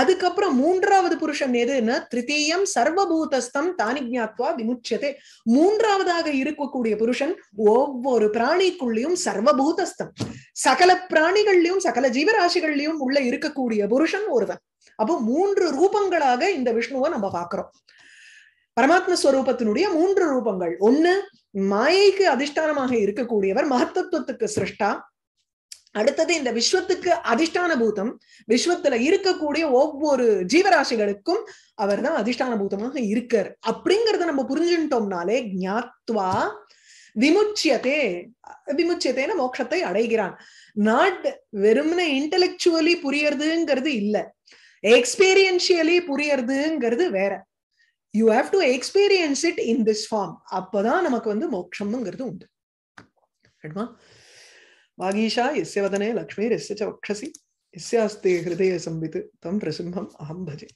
அதுக்கப்புறம் மூன்றாவது புருஷன் எதுன்னா திருத்தீயம் சர்வபூதஸ்தம் தானிஜாத்வா ஜாத்வா விமுட்சதே மூன்றாவதாக இருக்கக்கூடிய புருஷன் ஒவ்வொரு பிராணிக்குள்ளையும் சர்வபூதஸ்தம் சகல பிராணிகள்லயும் சகல ஜீவராசிகள்லயும் உள்ள இருக்கக்கூடிய புருஷன் ஒருவன் அப்போ மூன்று ரூபங்களாக இந்த விஷ்ணுவை நம்ம பாக்குறோம் பரமாத்ம ஸ்வரூபத்தினுடைய மூன்று ரூபங்கள் ஒண்ணு மாயைக்கு அதிஷ்டானமாக இருக்கக்கூடியவர் மகத்தத்துவத்துக்கு சிருஷ்டா அடுத்தது இந்த விஸ்வத்துக்கு அதிஷ்டான பூதம் விஸ்வத்துல இருக்கக்கூடிய ஒவ்வொரு ஜீவராசிகளுக்கும் அவர் தான் அதிஷ்டான பூதமாக இருக்கார் அப்படிங்கறத நம்ம புரிஞ்சுட்டோம்னாலே ஞாத்வா விமுச்சியதே விமுச்சியத்தேன மோட்சத்தை அடைகிறான் நாட் வெறும்னு இன்டலெக்சுவலி புரியறதுங்கிறது இல்ல எக்ஸ்பீரியன்ஷியலி புரியறதுங்கிறது வேற you have to experience it in this form அப்பதான் நமக்கு வந்து மோட்சம்ங்கிறது உண்டு वागीशा यस्य वदने लक्ष्मीर्यस्य च वक्षसि यस्यास्ते हृदयसंवित् तं नृसिंहम् अहं भजे